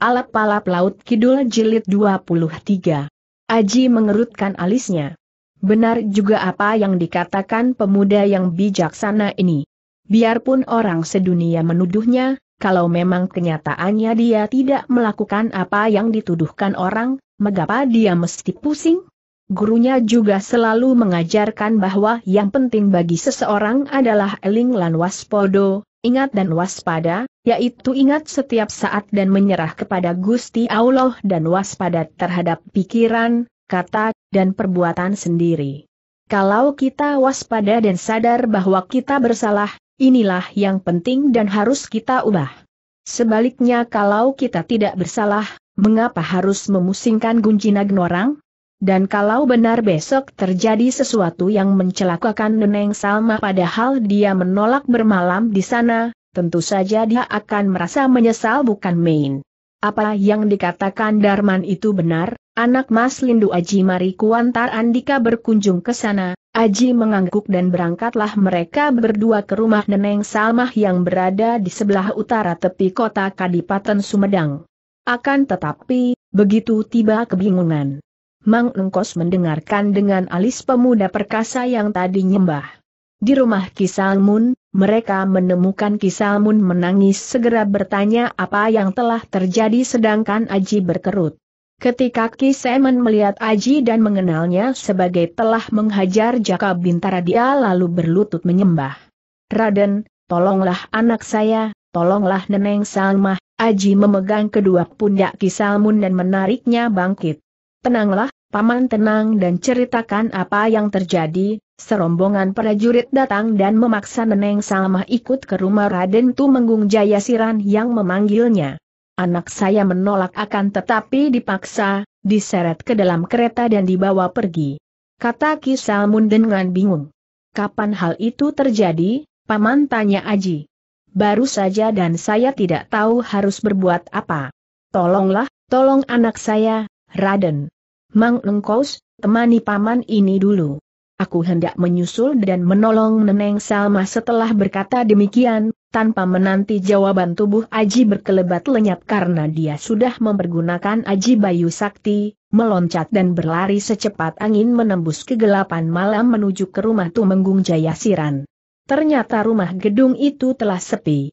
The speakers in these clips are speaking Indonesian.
Alap-alap Laut Kidul Jilid 23. Aji mengerutkan alisnya. Benar juga apa yang dikatakan pemuda yang bijaksana ini. Biarpun orang sedunia menuduhnya, kalau memang kenyataannya dia tidak melakukan apa yang dituduhkan orang, mengapa dia mesti pusing? Gurunya juga selalu mengajarkan bahwa yang penting bagi seseorang adalah eling lan waspodo, ingat dan waspada, yaitu ingat setiap saat dan menyerah kepada Gusti Allah dan waspada terhadap pikiran, kata, dan perbuatan sendiri. Kalau kita waspada dan sadar bahwa kita bersalah, inilah yang penting dan harus kita ubah. Sebaliknya kalau kita tidak bersalah, mengapa harus memusingkan gunjingan orang? Dan kalau benar besok terjadi sesuatu yang mencelakakan Neneng Salma padahal dia menolak bermalam di sana, tentu saja dia akan merasa menyesal bukan main. Apa yang dikatakan Darman itu benar, anak Mas Lindu Aji Mari Kuantar Andika berkunjung ke sana, Aji mengangguk dan berangkatlah mereka berdua ke rumah Neneng Salmah yang berada di sebelah utara tepi kota Kadipaten Sumedang. Akan tetapi, begitu tiba kebingungan. Mang Engkos mendengarkan dengan alis pemuda perkasa yang tadi nyembah. Di rumah Kisalmun, mereka menemukan Kisalmun menangis segera bertanya apa yang telah terjadi sedangkan Aji berkerut. Ketika Kisemen melihat Aji dan mengenalnya sebagai telah menghajar Jaka Bintara dia lalu berlutut menyembah. Raden, tolonglah anak saya, tolonglah Neneng Salmah, Aji memegang kedua pundak Kisalmun dan menariknya bangkit. Tenanglah, Paman tenang dan ceritakan apa yang terjadi, serombongan prajurit datang dan memaksa Neneng Salmah ikut ke rumah Raden Tumenggung Jayasiran yang memanggilnya. Anak saya menolak akan tetapi dipaksa, diseret ke dalam kereta dan dibawa pergi. Kata Kisalmun dengan bingung. Kapan hal itu terjadi, Paman tanya Aji. Baru saja dan saya tidak tahu harus berbuat apa. Tolonglah, tolong anak saya, Raden. Mang Lengkos, temani paman ini dulu. Aku hendak menyusul dan menolong Neneng Salma setelah berkata demikian, tanpa menanti jawaban tubuh Aji berkelebat lenyap karena dia sudah mempergunakan Aji Bayu Sakti, meloncat dan berlari secepat angin menembus kegelapan malam menuju ke rumah Tumenggung Jayasiran. Ternyata rumah gedung itu telah sepi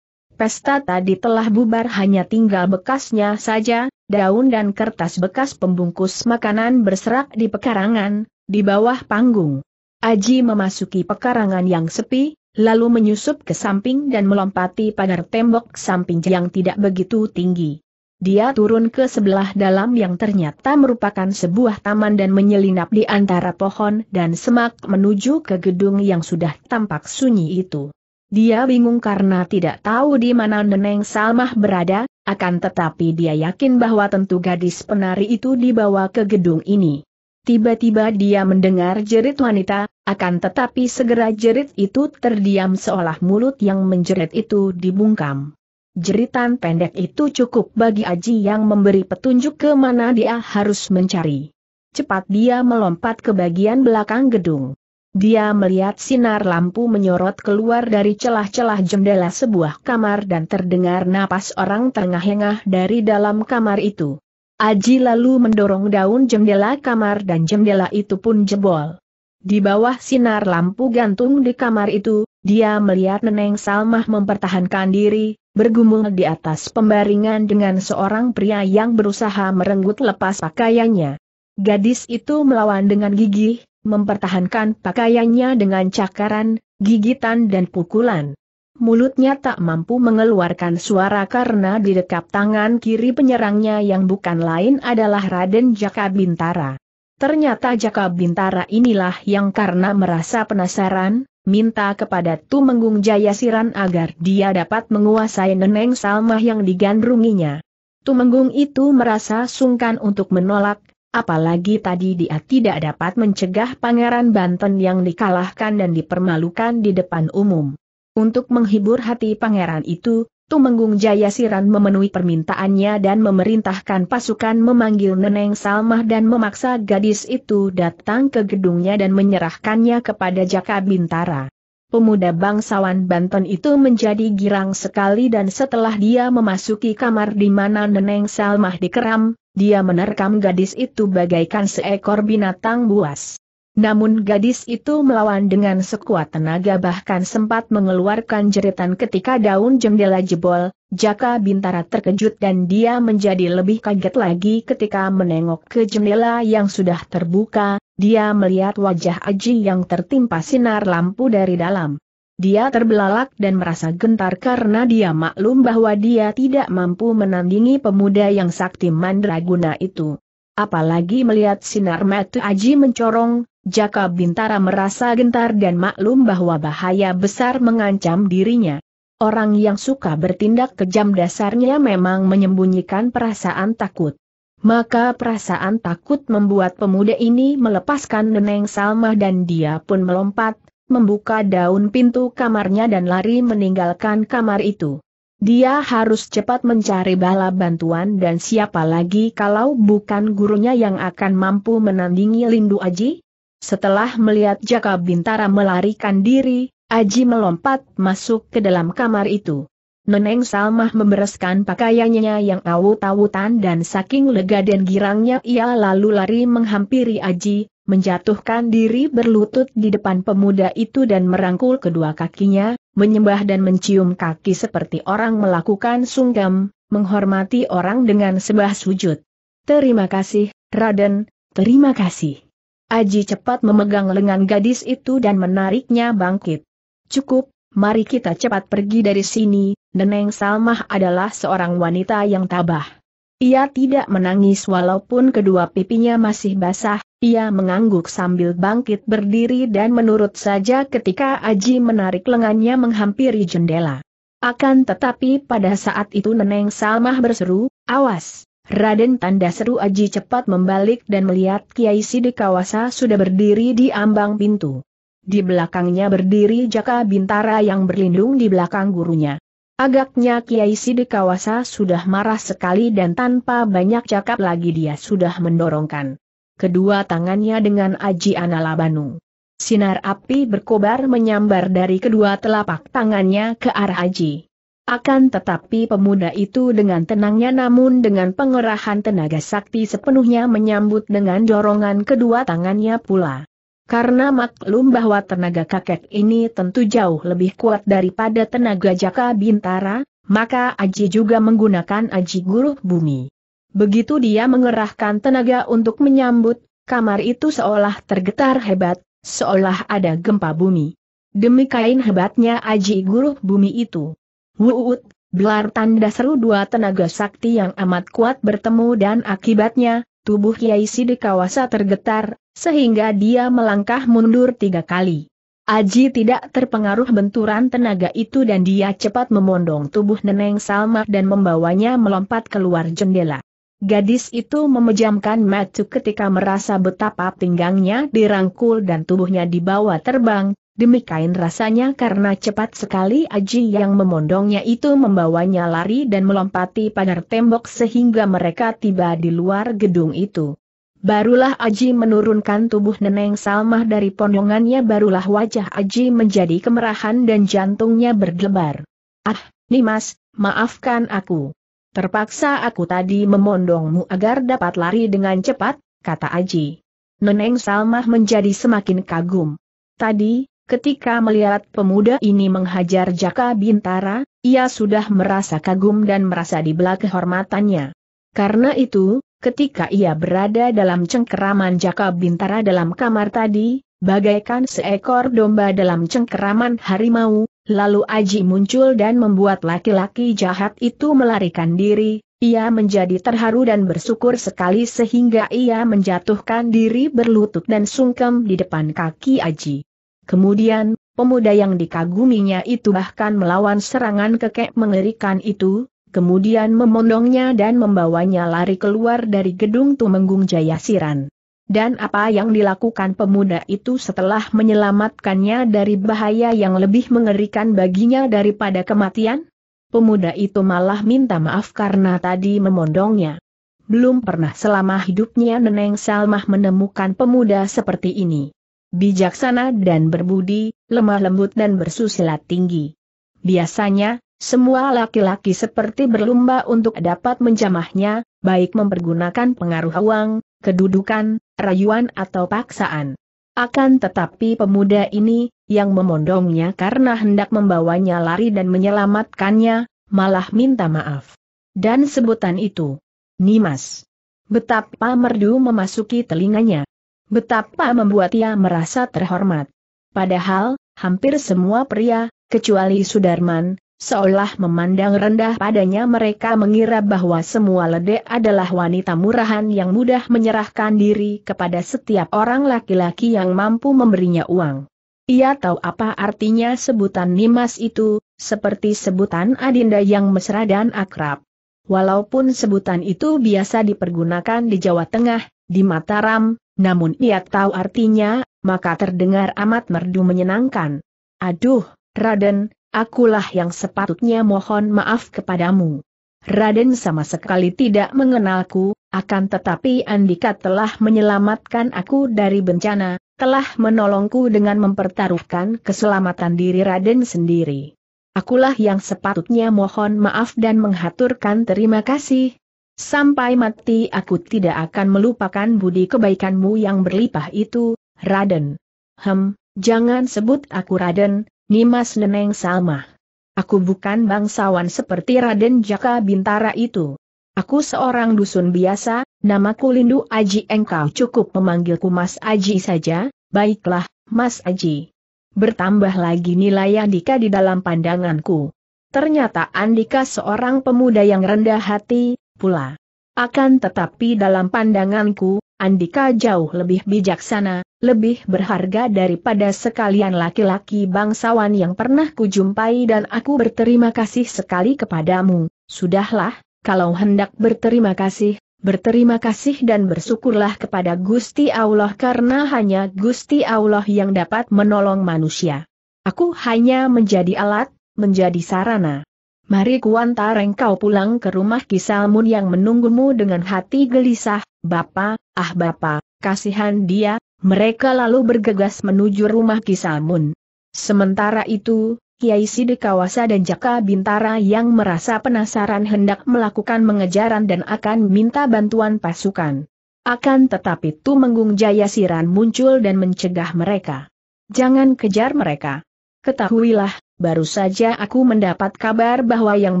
pesta tadi telah bubar hanya tinggal bekasnya saja, daun dan kertas bekas pembungkus makanan berserak di pekarangan, di bawah panggung. Aji memasuki pekarangan yang sepi, lalu menyusup ke samping dan melompati pagar tembok samping yang tidak begitu tinggi. Dia turun ke sebelah dalam yang ternyata merupakan sebuah taman dan menyelinap di antara pohon dan semak menuju ke gedung yang sudah tampak sunyi itu. Dia bingung karena tidak tahu di mana Neneng Salmah berada, akan tetapi dia yakin bahwa tentu gadis penari itu dibawa ke gedung ini. Tiba-tiba dia mendengar jerit wanita, akan tetapi segera jerit itu terdiam seolah mulut yang menjerit itu dibungkam. Jeritan pendek itu cukup bagi Aji yang memberi petunjuk ke mana dia harus mencari. Cepat dia melompat ke bagian belakang gedung. Dia melihat sinar lampu menyorot keluar dari celah-celah jendela sebuah kamar dan terdengar napas orang tengah engah dari dalam kamar itu. Aji lalu mendorong daun jendela kamar dan jendela itu pun jebol. Di bawah sinar lampu gantung di kamar itu, dia melihat Neneng Salmah mempertahankan diri, bergumul di atas pembaringan dengan seorang pria yang berusaha merenggut lepas pakaiannya. Gadis itu melawan dengan gigih, mempertahankan pakaiannya dengan cakaran, gigitan dan pukulan. Mulutnya tak mampu mengeluarkan suara karena di dekat tangan kiri penyerangnya yang bukan lain adalah Raden Jaka Bintara. Ternyata Jaka Bintara inilah yang karena merasa penasaran, minta kepada Tumenggung Jayasiran agar dia dapat menguasai Neneng Salmah yang digandrunginya. Tumenggung itu merasa sungkan untuk menolak, Apalagi tadi dia tidak dapat mencegah Pangeran Banten yang dikalahkan dan dipermalukan di depan umum. Untuk menghibur hati pangeran itu, Tumenggung Jayasiran memenuhi permintaannya dan memerintahkan pasukan memanggil Neneng Salmah dan memaksa gadis itu datang ke gedungnya dan menyerahkannya kepada Jaka Bintara. Pemuda bangsawan Banten itu menjadi girang sekali dan setelah dia memasuki kamar di mana Neneng Salmah dikeram, dia menerkam gadis itu bagaikan seekor binatang buas. Namun gadis itu melawan dengan sekuat tenaga bahkan sempat mengeluarkan jeritan ketika daun jendela jebol, Jaka Bintara terkejut dan dia menjadi lebih kaget lagi ketika menengok ke jendela yang sudah terbuka, dia melihat wajah Aji yang tertimpa sinar lampu dari dalam. Dia terbelalak dan merasa gentar karena dia maklum bahwa dia tidak mampu menandingi pemuda yang sakti mandraguna itu. Apalagi melihat sinar mata Aji mencorong, Jaka Bintara merasa gentar dan maklum bahwa bahaya besar mengancam dirinya. Orang yang suka bertindak kejam dasarnya memang menyembunyikan perasaan takut. Maka perasaan takut membuat pemuda ini melepaskan Neneng Salma dan dia pun melompat, membuka daun pintu kamarnya dan lari meninggalkan kamar itu. Dia harus cepat mencari bala bantuan dan siapa lagi kalau bukan gurunya yang akan mampu menandingi Lindu Aji? Setelah melihat Jaka Bintara melarikan diri, Aji melompat masuk ke dalam kamar itu. Neneng Salmah membereskan pakaiannya yang awut-awutan dan saking lega dan girangnya ia lalu lari menghampiri Aji, menjatuhkan diri berlutut di depan pemuda itu dan merangkul kedua kakinya, menyembah dan mencium kaki seperti orang melakukan sunggam, menghormati orang dengan sebah sujud. Terima kasih, Raden, terima kasih. Aji cepat memegang lengan gadis itu dan menariknya bangkit. Cukup, mari kita cepat pergi dari sini, Neneng Salmah adalah seorang wanita yang tabah. Ia tidak menangis walaupun kedua pipinya masih basah, ia mengangguk sambil bangkit berdiri dan menurut saja ketika Aji menarik lengannya menghampiri jendela. Akan tetapi pada saat itu Neneng Salmah berseru, awas! Raden tanda seru Aji cepat membalik dan melihat Kiai Sidikawasa sudah berdiri di ambang pintu. Di belakangnya berdiri Jaka Bintara yang berlindung di belakang gurunya. Agaknya Kiai Sidikawasa sudah marah sekali dan tanpa banyak cakap lagi dia sudah mendorongkan kedua tangannya dengan Aji Analabanu. Sinar api berkobar menyambar dari kedua telapak tangannya ke arah Aji. Akan tetapi pemuda itu dengan tenangnya namun dengan pengerahan tenaga sakti sepenuhnya menyambut dengan dorongan kedua tangannya pula. Karena maklum bahwa tenaga kakek ini tentu jauh lebih kuat daripada tenaga jaka bintara, maka Aji juga menggunakan Aji Guru Bumi. Begitu dia mengerahkan tenaga untuk menyambut, kamar itu seolah tergetar hebat, seolah ada gempa bumi. Demi kain hebatnya aji guru bumi itu. Wuut, belar tanda seru dua tenaga sakti yang amat kuat bertemu dan akibatnya, tubuh Kiai Sidikawasa tergetar, sehingga dia melangkah mundur tiga kali. Aji tidak terpengaruh benturan tenaga itu dan dia cepat memondong tubuh Neneng Salma dan membawanya melompat keluar jendela. Gadis itu memejamkan mata ketika merasa betapa pinggangnya dirangkul dan tubuhnya dibawa terbang, demikian rasanya karena cepat sekali Aji yang memondongnya itu membawanya lari dan melompati pagar tembok sehingga mereka tiba di luar gedung itu. Barulah Aji menurunkan tubuh Neneng Salmah dari pondongannya barulah wajah Aji menjadi kemerahan dan jantungnya berdebar. Ah, Nimas, maafkan aku. Terpaksa aku tadi memondongmu agar dapat lari dengan cepat, kata Aji. Neneng Salmah menjadi semakin kagum. Tadi, ketika melihat pemuda ini menghajar Jaka Bintara, ia sudah merasa kagum dan merasa di belakang kehormatannya. Karena itu, ketika ia berada dalam cengkeraman Jaka Bintara dalam kamar tadi, bagaikan seekor domba dalam cengkeraman harimau, Lalu Aji muncul dan membuat laki-laki jahat itu melarikan diri, ia menjadi terharu dan bersyukur sekali sehingga ia menjatuhkan diri berlutut dan sungkem di depan kaki Aji. Kemudian, pemuda yang dikaguminya itu bahkan melawan serangan kekek mengerikan itu, kemudian memondongnya dan membawanya lari keluar dari gedung Tumenggung Jayasiran. Dan apa yang dilakukan pemuda itu setelah menyelamatkannya dari bahaya yang lebih mengerikan baginya daripada kematian? Pemuda itu malah minta maaf karena tadi memondongnya. Belum pernah selama hidupnya Neneng Salmah menemukan pemuda seperti ini. Bijaksana dan berbudi, lemah lembut dan bersusila tinggi. Biasanya, semua laki-laki seperti berlumba untuk dapat menjamahnya, baik mempergunakan pengaruh uang, kedudukan, rayuan atau paksaan. Akan tetapi pemuda ini, yang memondongnya karena hendak membawanya lari dan menyelamatkannya, malah minta maaf. Dan sebutan itu, Nimas. Betapa merdu memasuki telinganya. Betapa membuat ia merasa terhormat. Padahal, hampir semua pria, kecuali Sudarman, Seolah memandang rendah padanya mereka mengira bahwa semua ledek adalah wanita murahan yang mudah menyerahkan diri kepada setiap orang laki-laki yang mampu memberinya uang. Ia tahu apa artinya sebutan Nimas itu, seperti sebutan Adinda yang mesra dan akrab. Walaupun sebutan itu biasa dipergunakan di Jawa Tengah, di Mataram, namun ia tahu artinya, maka terdengar amat merdu menyenangkan. Aduh, Raden, akulah yang sepatutnya mohon maaf kepadamu. Raden sama sekali tidak mengenalku, akan tetapi Andika telah menyelamatkan aku dari bencana, telah menolongku dengan mempertaruhkan keselamatan diri Raden sendiri. Akulah yang sepatutnya mohon maaf dan menghaturkan terima kasih. Sampai mati aku tidak akan melupakan budi kebaikanmu yang berlipah itu, Raden. Hem, jangan sebut aku Raden, Nimas Neneng Salma. Aku bukan bangsawan seperti Raden Jaka Bintara itu. Aku seorang dusun biasa, namaku Lindu Aji engkau cukup memanggilku Mas Aji saja, baiklah, Mas Aji. Bertambah lagi nilai Andika di dalam pandanganku. Ternyata Andika seorang pemuda yang rendah hati, pula. Akan tetapi dalam pandanganku, Andika jauh lebih bijaksana, lebih berharga daripada sekalian laki-laki bangsawan yang pernah kujumpai dan aku berterima kasih sekali kepadamu. Sudahlah, kalau hendak berterima kasih, Berterima kasih dan bersyukurlah kepada Gusti Allah karena hanya Gusti Allah yang dapat menolong manusia. Aku hanya menjadi alat, menjadi sarana. Mari kuantar engkau pulang ke rumah kisalmun yang menunggumu dengan hati gelisah, Bapak, ah Bapak, kasihan dia, mereka lalu bergegas menuju rumah Kisamun. Sementara itu, Kiai Sidikawasa dan Jaka Bintara yang merasa penasaran hendak melakukan mengejaran dan akan minta bantuan pasukan. Akan tetapi Tumenggung Jayasiran muncul dan mencegah mereka. Jangan kejar mereka. Ketahuilah, baru saja aku mendapat kabar bahwa yang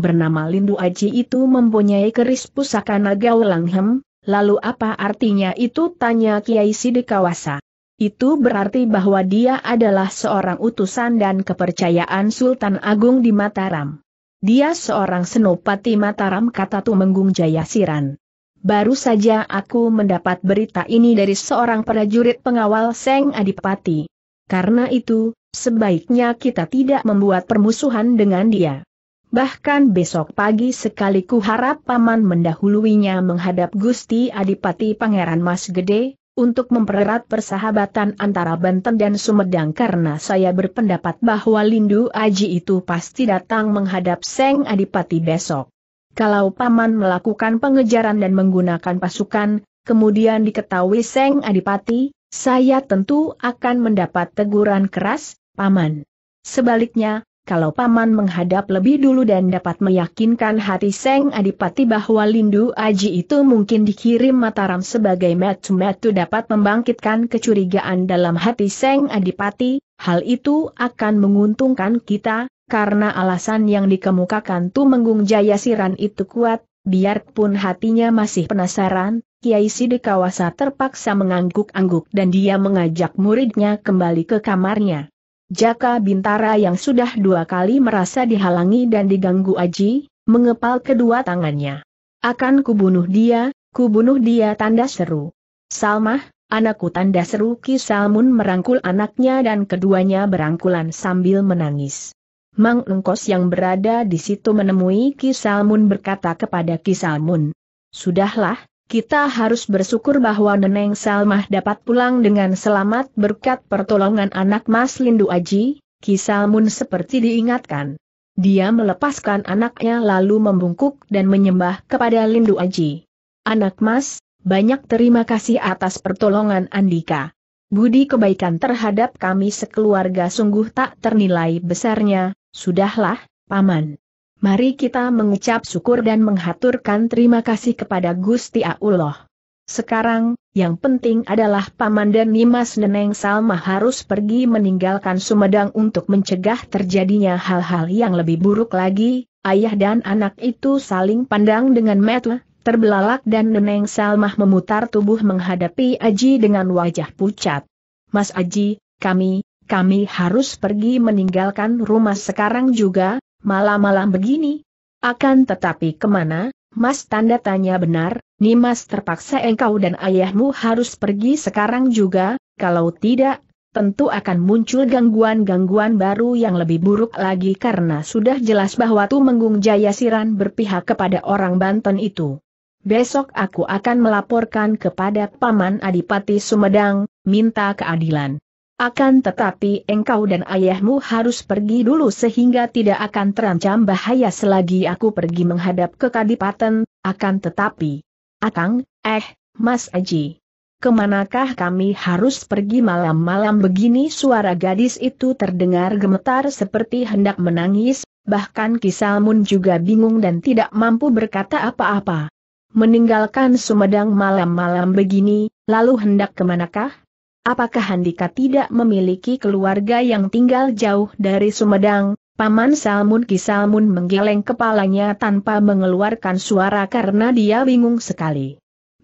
bernama Lindu Aji itu mempunyai keris pusaka naga Welanghem, Lalu apa artinya itu tanya Kiai Sidikawasa. Itu berarti bahwa dia adalah seorang utusan dan kepercayaan Sultan Agung di Mataram. Dia seorang senopati Mataram kata Tumenggung Jayasiran. Baru saja aku mendapat berita ini dari seorang prajurit pengawal Seng Adipati. Karena itu, sebaiknya kita tidak membuat permusuhan dengan dia. Bahkan besok pagi sekali ku harap paman mendahuluinya menghadap Gusti Adipati Pangeran Mas Gede, untuk mempererat persahabatan antara Banten dan Sumedang karena saya berpendapat bahwa Lindu Aji itu pasti datang menghadap Seng Adipati besok. Kalau Paman melakukan pengejaran dan menggunakan pasukan, kemudian diketahui Seng Adipati, saya tentu akan mendapat teguran keras, Paman. Sebaliknya, kalau Paman menghadap lebih dulu dan dapat meyakinkan hati Seng Adipati bahwa Lindu Aji itu mungkin dikirim Mataram sebagai metu-metu dapat membangkitkan kecurigaan dalam hati Seng Adipati, hal itu akan menguntungkan kita, karena alasan yang dikemukakan Tumenggung Siran itu kuat, biarpun hatinya masih penasaran, Kiai Sidikawasa terpaksa mengangguk-angguk dan dia mengajak muridnya kembali ke kamarnya. Jaka Bintara yang sudah dua kali merasa dihalangi dan diganggu Aji, mengepal kedua tangannya. Akan kubunuh dia, kubunuh dia tanda seru. Salmah, anakku tanda seru Ki Salmun merangkul anaknya dan keduanya berangkulan sambil menangis. Mang Engkos yang berada di situ menemui Ki Salmun berkata kepada Ki Salmun. Sudahlah, kita harus bersyukur bahwa Neneng Salmah dapat pulang dengan selamat berkat pertolongan anak Mas Lindu Aji, Kisalmun seperti diingatkan. Dia melepaskan anaknya lalu membungkuk dan menyembah kepada Lindu Aji. Anak Mas, banyak terima kasih atas pertolongan Andika. Budi kebaikan terhadap kami sekeluarga sungguh tak ternilai besarnya, sudahlah, Paman. Mari kita mengucap syukur dan menghaturkan terima kasih kepada Gusti Allah. Sekarang, yang penting adalah Paman dan Nimas Neneng Salma harus pergi meninggalkan Sumedang untuk mencegah terjadinya hal-hal yang lebih buruk lagi, ayah dan anak itu saling pandang dengan metu, terbelalak dan Neneng Salma memutar tubuh menghadapi Aji dengan wajah pucat. Mas Aji, kami, kami harus pergi meninggalkan rumah sekarang juga, Malam-malam begini. Akan tetapi kemana, Mas tanda tanya benar, mas terpaksa engkau dan ayahmu harus pergi sekarang juga, kalau tidak, tentu akan muncul gangguan-gangguan baru yang lebih buruk lagi karena sudah jelas bahwa Tumenggung Jayasiran berpihak kepada orang Banten itu. Besok aku akan melaporkan kepada Paman Adipati Sumedang, minta keadilan. Akan tetapi engkau dan ayahmu harus pergi dulu sehingga tidak akan terancam bahaya selagi aku pergi menghadap ke kadipaten, akan tetapi. Akang, eh, Mas Aji. Kemanakah kami harus pergi malam-malam begini suara gadis itu terdengar gemetar seperti hendak menangis, bahkan Kisalmun juga bingung dan tidak mampu berkata apa-apa. Meninggalkan Sumedang malam-malam begini, lalu hendak kemanakah? Apakah Handika tidak memiliki keluarga yang tinggal jauh dari Sumedang? Paman Salmun Kisalmun menggeleng kepalanya tanpa mengeluarkan suara karena dia bingung sekali.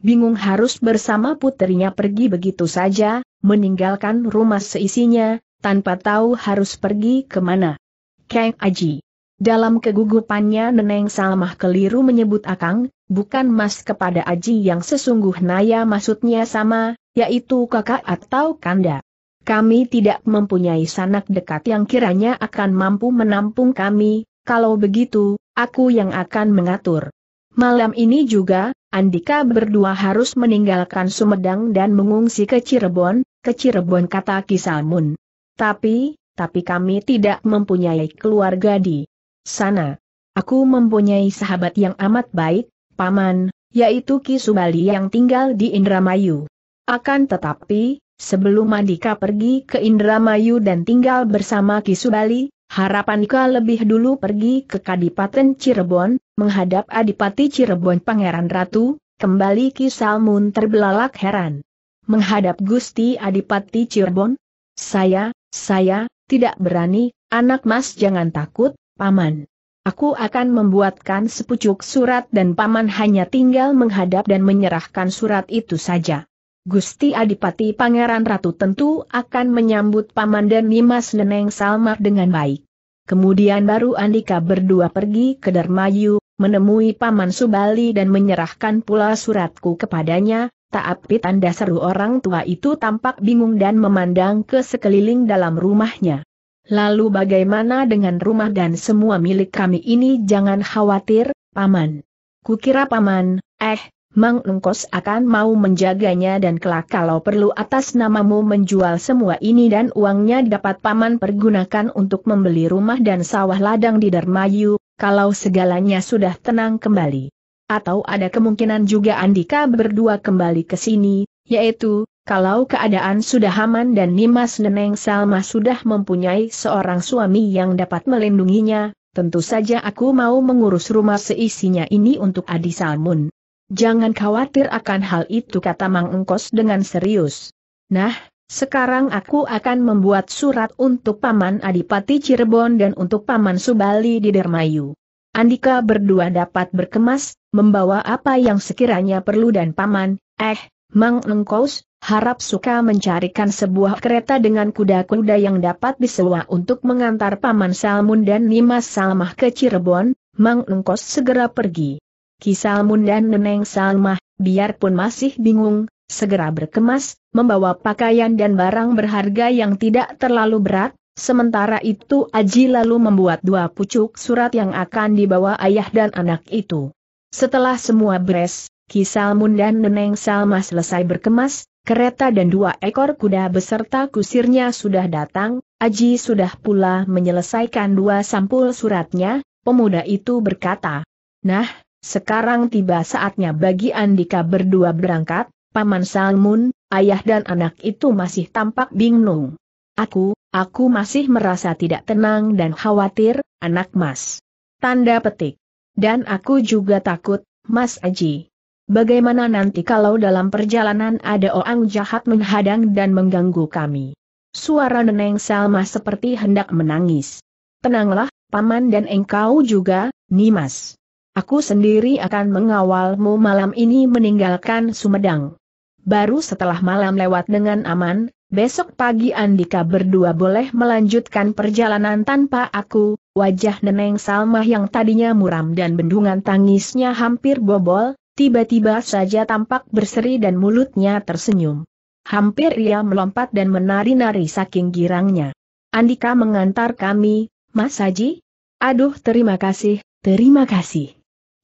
Bingung harus bersama putrinya pergi begitu saja, meninggalkan rumah seisinya, tanpa tahu harus pergi kemana. Kang Aji. Dalam kegugupannya Neneng Salmah keliru menyebut Akang, bukan mas kepada Aji yang sesungguhnya maksudnya sama, yaitu kakak atau kanda. Kami tidak mempunyai sanak dekat yang kiranya akan mampu menampung kami, kalau begitu, aku yang akan mengatur. Malam ini juga, Andika berdua harus meninggalkan Sumedang dan mengungsi ke Cirebon, ke Cirebon kata Kisalmun. Tapi, tapi kami tidak mempunyai keluarga di sana. Aku mempunyai sahabat yang amat baik, Paman, yaitu kisubali yang tinggal di Indramayu. Akan tetapi, sebelum Andika pergi ke Indramayu dan tinggal bersama Kisubali, Ika lebih dulu pergi ke Kadipaten Cirebon, menghadap Adipati Cirebon Pangeran Ratu, kembali Kisalmun terbelalak heran. Menghadap Gusti Adipati Cirebon? Saya, saya, tidak berani, anak mas jangan takut, paman. Aku akan membuatkan sepucuk surat dan paman hanya tinggal menghadap dan menyerahkan surat itu saja. Gusti Adipati Pangeran Ratu tentu akan menyambut Paman dan Nimas Neneng Salma dengan baik. Kemudian baru Andika berdua pergi ke Dermayu, menemui Paman Subali dan menyerahkan pula suratku kepadanya, tapi tanda seru orang tua itu tampak bingung dan memandang ke sekeliling dalam rumahnya. Lalu bagaimana dengan rumah dan semua milik kami ini jangan khawatir, Paman. Kukira Paman, eh, Mang Engkos akan mau menjaganya dan kelak kalau perlu atas namamu menjual semua ini dan uangnya dapat paman pergunakan untuk membeli rumah dan sawah ladang di Darmayu, kalau segalanya sudah tenang kembali. Atau ada kemungkinan juga Andika berdua kembali ke sini, yaitu, kalau keadaan sudah aman dan Nimas Neneng Salma sudah mempunyai seorang suami yang dapat melindunginya, tentu saja aku mau mengurus rumah seisinya ini untuk Adi Salmun. Jangan khawatir akan hal itu kata Mang Engkos dengan serius. Nah, sekarang aku akan membuat surat untuk Paman Adipati Cirebon dan untuk Paman Subali di Dermayu. Andika berdua dapat berkemas, membawa apa yang sekiranya perlu dan Paman, eh, Mang Engkos, harap suka mencarikan sebuah kereta dengan kuda-kuda yang dapat disewa untuk mengantar Paman Salmun dan Nimas Salmah ke Cirebon, Mang Engkos segera pergi. Kisalmun dan Neneng Salmah, biarpun masih bingung, segera berkemas, membawa pakaian dan barang berharga yang tidak terlalu berat, sementara itu Aji lalu membuat dua pucuk surat yang akan dibawa ayah dan anak itu. Setelah semua beres, Kisalmun dan Neneng Salmah selesai berkemas, kereta dan dua ekor kuda beserta kusirnya sudah datang, Aji sudah pula menyelesaikan dua sampul suratnya, pemuda itu berkata, Nah, sekarang tiba saatnya bagi Andika berdua berangkat, Paman Salmun, ayah dan anak itu masih tampak bingung. Aku, aku masih merasa tidak tenang dan khawatir, anak mas. Tanda petik. Dan aku juga takut, mas Aji. Bagaimana nanti kalau dalam perjalanan ada orang jahat menghadang dan mengganggu kami? Suara Neneng Salma seperti hendak menangis. Tenanglah, Paman dan engkau juga, Nimas. Aku sendiri akan mengawalmu malam ini meninggalkan Sumedang. Baru setelah malam lewat dengan aman, besok pagi Andika berdua boleh melanjutkan perjalanan tanpa aku, wajah Neneng Salma yang tadinya muram dan bendungan tangisnya hampir bobol, tiba-tiba saja tampak berseri dan mulutnya tersenyum. Hampir ia melompat dan menari-nari saking girangnya. Andika mengantar kami, Mas Haji? Aduh terima kasih, terima kasih.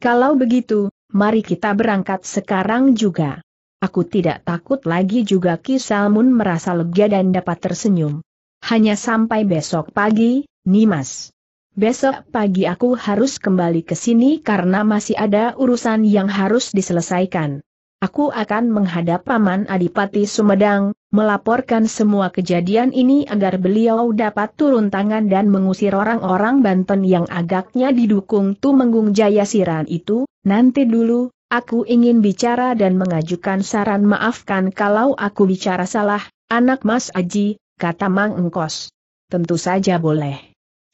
Kalau begitu, mari kita berangkat sekarang juga. Aku tidak takut lagi juga Kisalmun merasa lega dan dapat tersenyum. Hanya sampai besok pagi, Nimas. Besok pagi aku harus kembali ke sini karena masih ada urusan yang harus diselesaikan. Aku akan menghadap Paman Adipati Sumedang, melaporkan semua kejadian ini agar beliau dapat turun tangan dan mengusir orang-orang Banten yang agaknya didukung Tumenggung Siran itu, nanti dulu, aku ingin bicara dan mengajukan saran maafkan kalau aku bicara salah, anak Mas Aji, kata Mang Engkos. Tentu saja boleh.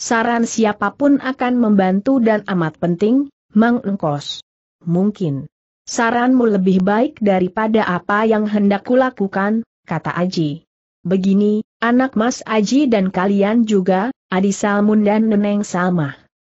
Saran siapapun akan membantu dan amat penting, Mang Engkos. Mungkin. Saranmu lebih baik daripada apa yang hendak kulakukan, kata Aji. Begini, anak Mas Aji dan kalian juga, Adi Salmun dan Neneng Salmah.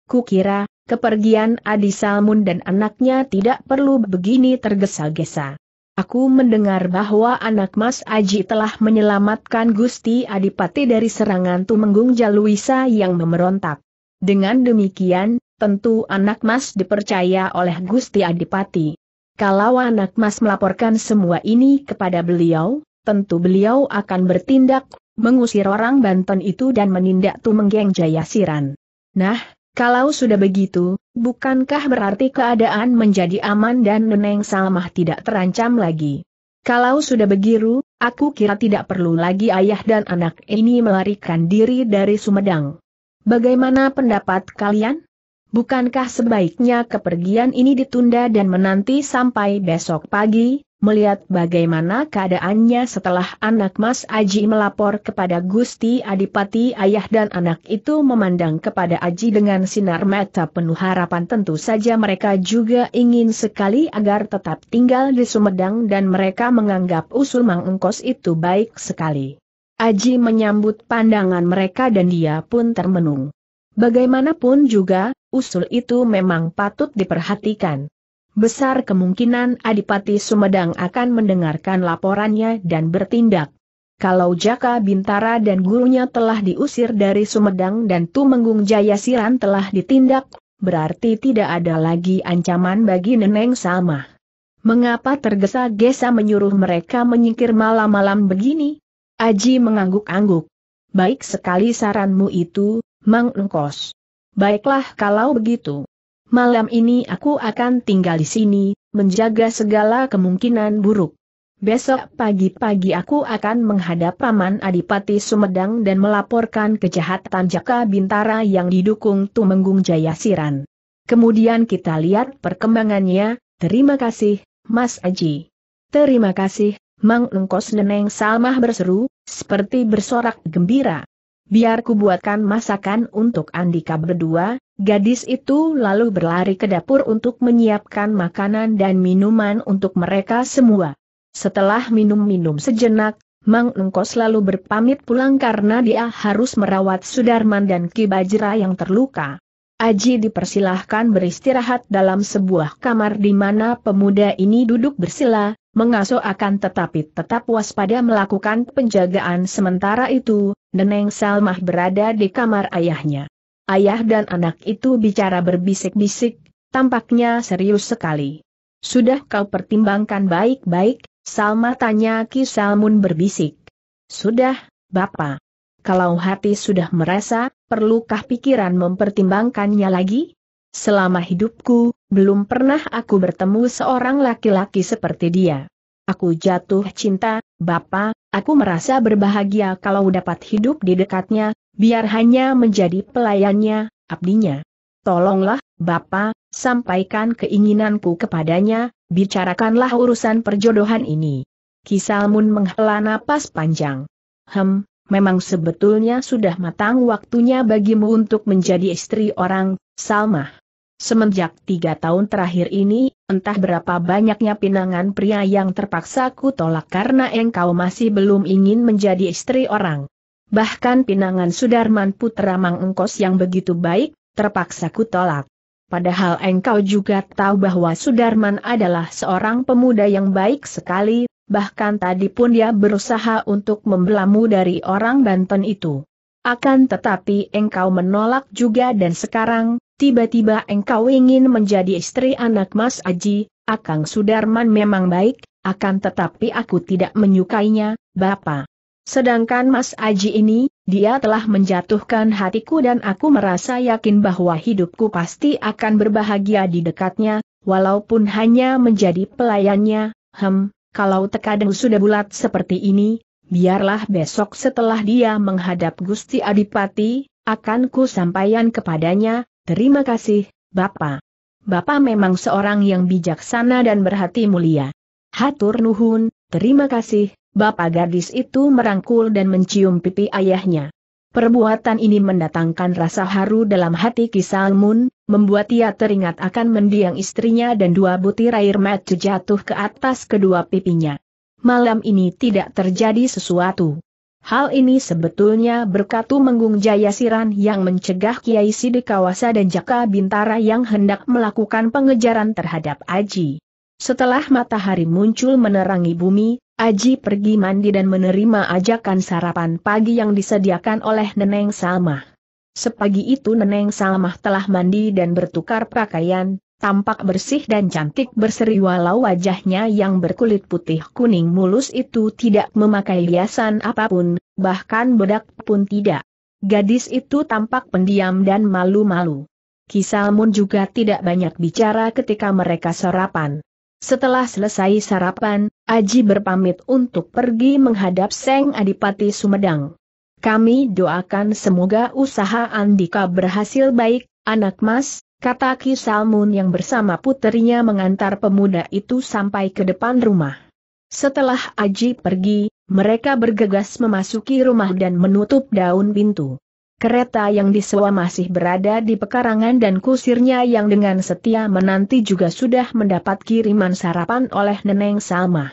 Kukira, kepergian Adi Salmun dan anaknya tidak perlu begini tergesa-gesa. Aku mendengar bahwa anak Mas Aji telah menyelamatkan Gusti Adipati dari serangan Tumenggung Jaluisa yang memberontak. Dengan demikian, tentu anak Mas dipercaya oleh Gusti Adipati. Kalau anak Mas melaporkan semua ini kepada beliau, tentu beliau akan bertindak, mengusir orang Banten itu dan menindak Tumenggeng Jayasiran. Nah, kalau sudah begitu, bukankah berarti keadaan menjadi aman dan Neneng Salmah tidak terancam lagi? Kalau sudah begitu, aku kira tidak perlu lagi ayah dan anak ini melarikan diri dari Sumedang. Bagaimana pendapat kalian? Bukankah sebaiknya kepergian ini ditunda dan menanti sampai besok pagi, melihat bagaimana keadaannya setelah anak Mas Aji melapor kepada Gusti Adipati ayah dan anak itu memandang kepada Aji dengan sinar mata penuh harapan tentu saja mereka juga ingin sekali agar tetap tinggal di Sumedang dan mereka menganggap usul Mang Engkos itu baik sekali. Aji menyambut pandangan mereka dan dia pun termenung. Bagaimanapun juga, usul itu memang patut diperhatikan besar kemungkinan Adipati Sumedang akan mendengarkan laporannya dan bertindak. Kalau Jaka Bintara dan gurunya telah diusir dari Sumedang dan Tumenggung Jayasiran telah ditindak, berarti tidak ada lagi ancaman bagi Neneng Salma. Mengapa tergesa-gesa menyuruh mereka menyingkir malam-malam begini? Aji mengangguk-angguk. Baik sekali saranmu itu, Mang Engkos. Baiklah kalau begitu. Malam ini aku akan tinggal di sini, menjaga segala kemungkinan buruk. Besok pagi-pagi aku akan menghadap Paman Adipati Sumedang dan melaporkan kejahatan Jaka Bintara yang didukung Tumenggung Jayasiran. Kemudian kita lihat perkembangannya, terima kasih, Mas Aji. Terima kasih, Mang Engkos Neneng Salmah berseru, seperti bersorak gembira. Biar buatkan masakan untuk Andika berdua, Gadis itu lalu berlari ke dapur untuk menyiapkan makanan dan minuman untuk mereka semua. Setelah minum-minum sejenak, Mang Engko selalu berpamit pulang karena dia harus merawat Sudarman dan Ki Bajra yang terluka. Aji dipersilahkan beristirahat dalam sebuah kamar di mana pemuda ini duduk bersila, mengasuh akan tetapi tetap waspada melakukan penjagaan sementara itu, Neneng Salmah berada di kamar ayahnya. Ayah dan anak itu bicara berbisik-bisik, tampaknya serius sekali. Sudah kau pertimbangkan baik-baik, Salma tanya Ki Salmun berbisik. Sudah, Bapak. Kalau hati sudah merasa, perlukah pikiran mempertimbangkannya lagi? Selama hidupku, belum pernah aku bertemu seorang laki-laki seperti dia. Aku jatuh cinta, Bapak, Aku merasa berbahagia kalau dapat hidup di dekatnya, biar hanya menjadi pelayannya, abdinya. Tolonglah, Bapak, sampaikan keinginanku kepadanya, bicarakanlah urusan perjodohan ini. Kisalmun menghela napas panjang. Hem, memang sebetulnya sudah matang waktunya bagimu untuk menjadi istri orang, Salmah. Semenjak tiga tahun terakhir ini, entah berapa banyaknya pinangan pria yang terpaksa ku tolak karena engkau masih belum ingin menjadi istri orang. Bahkan pinangan Sudarman Putra Mang Engkos yang begitu baik, terpaksa ku tolak. Padahal engkau juga tahu bahwa Sudarman adalah seorang pemuda yang baik sekali, bahkan tadi pun dia berusaha untuk membelamu dari orang Banten itu akan tetapi engkau menolak juga dan sekarang, tiba-tiba engkau ingin menjadi istri anak Mas Aji, Akang Sudarman memang baik, akan tetapi aku tidak menyukainya, Bapak. Sedangkan Mas Aji ini, dia telah menjatuhkan hatiku dan aku merasa yakin bahwa hidupku pasti akan berbahagia di dekatnya, walaupun hanya menjadi pelayannya, hem, kalau tekadeng sudah bulat seperti ini, biarlah besok setelah dia menghadap Gusti Adipati, akan ku sampaikan kepadanya, terima kasih, Bapak. Bapak memang seorang yang bijaksana dan berhati mulia. Hatur Nuhun, terima kasih, Bapak gadis itu merangkul dan mencium pipi ayahnya. Perbuatan ini mendatangkan rasa haru dalam hati Kisalmun, membuat ia teringat akan mendiang istrinya dan dua butir air mata jatuh ke atas kedua pipinya malam ini tidak terjadi sesuatu. Hal ini sebetulnya berkat Menggung Siran yang mencegah Kiai Sidikawasa dan Jaka Bintara yang hendak melakukan pengejaran terhadap Aji. Setelah matahari muncul menerangi bumi, Aji pergi mandi dan menerima ajakan sarapan pagi yang disediakan oleh Neneng Salmah. Sepagi itu Neneng Salmah telah mandi dan bertukar pakaian, tampak bersih dan cantik berseri walau wajahnya yang berkulit putih kuning mulus itu tidak memakai hiasan apapun, bahkan bedak pun tidak. Gadis itu tampak pendiam dan malu-malu. Kisalmun juga tidak banyak bicara ketika mereka sarapan. Setelah selesai sarapan, Aji berpamit untuk pergi menghadap Seng Adipati Sumedang. Kami doakan semoga usaha Andika berhasil baik, anak mas, Kata Kisalmun yang bersama puterinya mengantar pemuda itu sampai ke depan rumah. Setelah Aji pergi, mereka bergegas memasuki rumah dan menutup daun pintu. Kereta yang disewa masih berada di pekarangan dan kusirnya yang dengan setia menanti juga sudah mendapat kiriman sarapan oleh Neneng Salmah.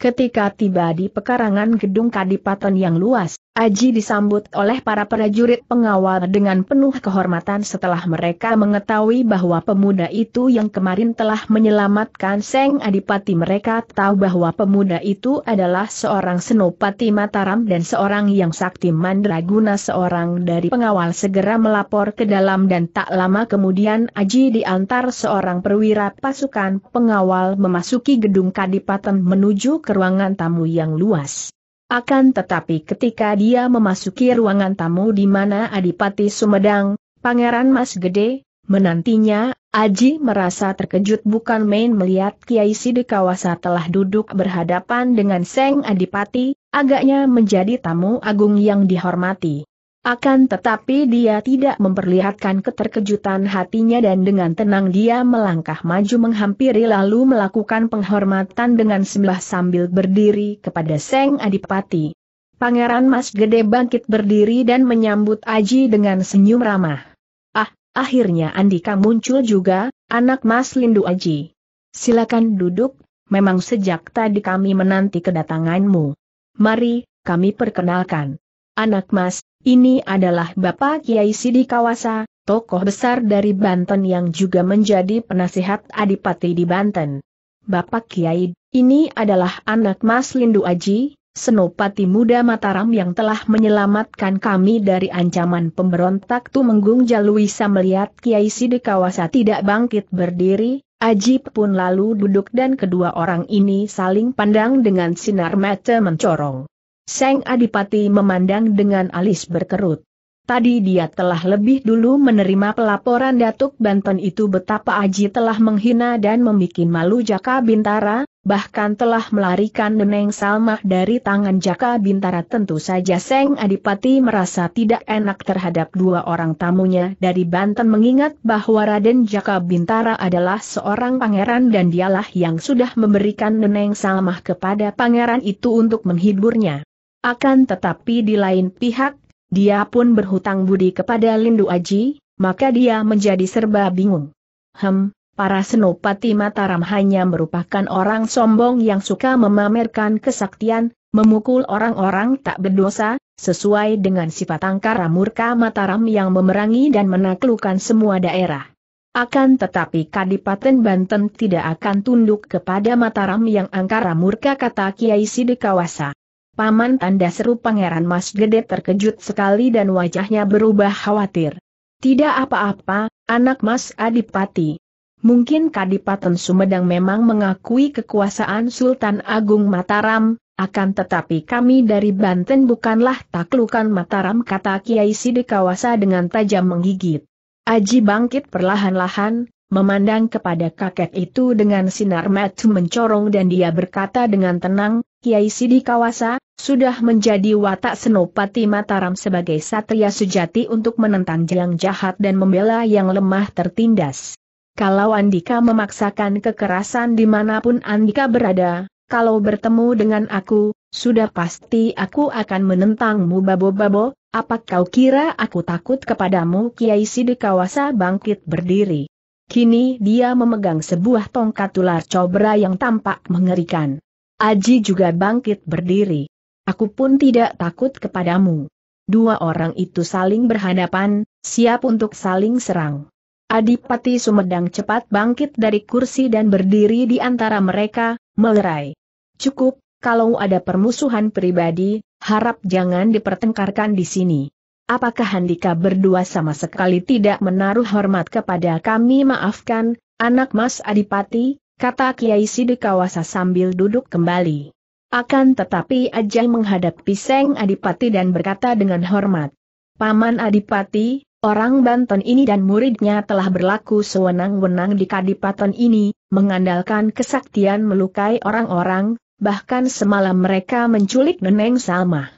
Ketika tiba di pekarangan gedung kadipaten yang luas, Aji disambut oleh para prajurit pengawal dengan penuh kehormatan setelah mereka mengetahui bahwa pemuda itu yang kemarin telah menyelamatkan Seng Adipati mereka tahu bahwa pemuda itu adalah seorang senopati Mataram dan seorang yang sakti mandraguna seorang dari pengawal segera melapor ke dalam dan tak lama kemudian Aji diantar seorang perwira pasukan pengawal memasuki gedung kadipaten menuju ke ruangan tamu yang luas. Akan tetapi ketika dia memasuki ruangan tamu di mana Adipati Sumedang, Pangeran Mas Gede, menantinya, Aji merasa terkejut bukan main melihat Kiai Sidikawasa telah duduk berhadapan dengan Seng Adipati, agaknya menjadi tamu agung yang dihormati. Akan tetapi dia tidak memperlihatkan keterkejutan hatinya dan dengan tenang dia melangkah maju menghampiri lalu melakukan penghormatan dengan sembah sambil berdiri kepada Seng Adipati. Pangeran Mas Gede bangkit berdiri dan menyambut Aji dengan senyum ramah. Ah, akhirnya Andika muncul juga, anak Mas Lindu Aji. Silakan duduk, memang sejak tadi kami menanti kedatanganmu. Mari, kami perkenalkan. Anak Mas, ini adalah Bapak Kiai Sidi Kawasa, tokoh besar dari Banten yang juga menjadi penasihat adipati di Banten. Bapak Kiai, ini adalah anak Mas Lindu Aji, senopati muda Mataram yang telah menyelamatkan kami dari ancaman pemberontak Tumenggung Jaluisa melihat Kiai Sidi Kawasa tidak bangkit berdiri, Ajib pun lalu duduk dan kedua orang ini saling pandang dengan sinar mata mencorong. Seng Adipati memandang dengan alis berkerut. Tadi dia telah lebih dulu menerima pelaporan Datuk Banten itu betapa Aji telah menghina dan membuat malu Jaka Bintara, bahkan telah melarikan Neneng Salmah dari tangan Jaka Bintara tentu saja Seng Adipati merasa tidak enak terhadap dua orang tamunya dari Banten mengingat bahwa Raden Jaka Bintara adalah seorang pangeran dan dialah yang sudah memberikan Neneng Salmah kepada pangeran itu untuk menghiburnya. Akan tetapi di lain pihak, dia pun berhutang budi kepada Lindu Aji, maka dia menjadi serba bingung. Hem, para senopati Mataram hanya merupakan orang sombong yang suka memamerkan kesaktian, memukul orang-orang tak berdosa, sesuai dengan sifat angkara murka Mataram yang memerangi dan menaklukkan semua daerah. Akan tetapi Kadipaten Banten tidak akan tunduk kepada Mataram yang angkara murka kata Kiai Sidikawasa. Paman tanda seru Pangeran Mas Gede terkejut sekali dan wajahnya berubah khawatir. Tidak apa-apa, anak Mas Adipati. Mungkin Kadipaten Sumedang memang mengakui kekuasaan Sultan Agung Mataram, akan tetapi kami dari Banten bukanlah taklukan Mataram kata Kiai Sidikawasa dengan tajam menggigit. Aji bangkit perlahan-lahan, memandang kepada kakek itu dengan sinar mata mencorong dan dia berkata dengan tenang, Kiai Sidi Kawasa, sudah menjadi watak Senopati Mataram sebagai satria sejati untuk menentang jelang jahat dan membela yang lemah tertindas. Kalau Andika memaksakan kekerasan dimanapun Andika berada, kalau bertemu dengan aku, sudah pasti aku akan menentangmu babo-babo, apa kau kira aku takut kepadamu Kiai Sidi Kawasa bangkit berdiri. Kini dia memegang sebuah tongkat ular cobra yang tampak mengerikan. Aji juga bangkit berdiri. Aku pun tidak takut kepadamu. Dua orang itu saling berhadapan, siap untuk saling serang. Adipati Sumedang cepat bangkit dari kursi dan berdiri di antara mereka, melerai. Cukup, kalau ada permusuhan pribadi, harap jangan dipertengkarkan di sini. Apakah Handika berdua sama sekali tidak menaruh hormat kepada kami maafkan, anak Mas Adipati? kata Kiai Sidikawasa sambil duduk kembali. Akan tetapi Ajay menghadap Seng Adipati dan berkata dengan hormat. Paman Adipati, orang Banten ini dan muridnya telah berlaku sewenang-wenang di Kadipaten ini, mengandalkan kesaktian melukai orang-orang, bahkan semalam mereka menculik Neneng Salma.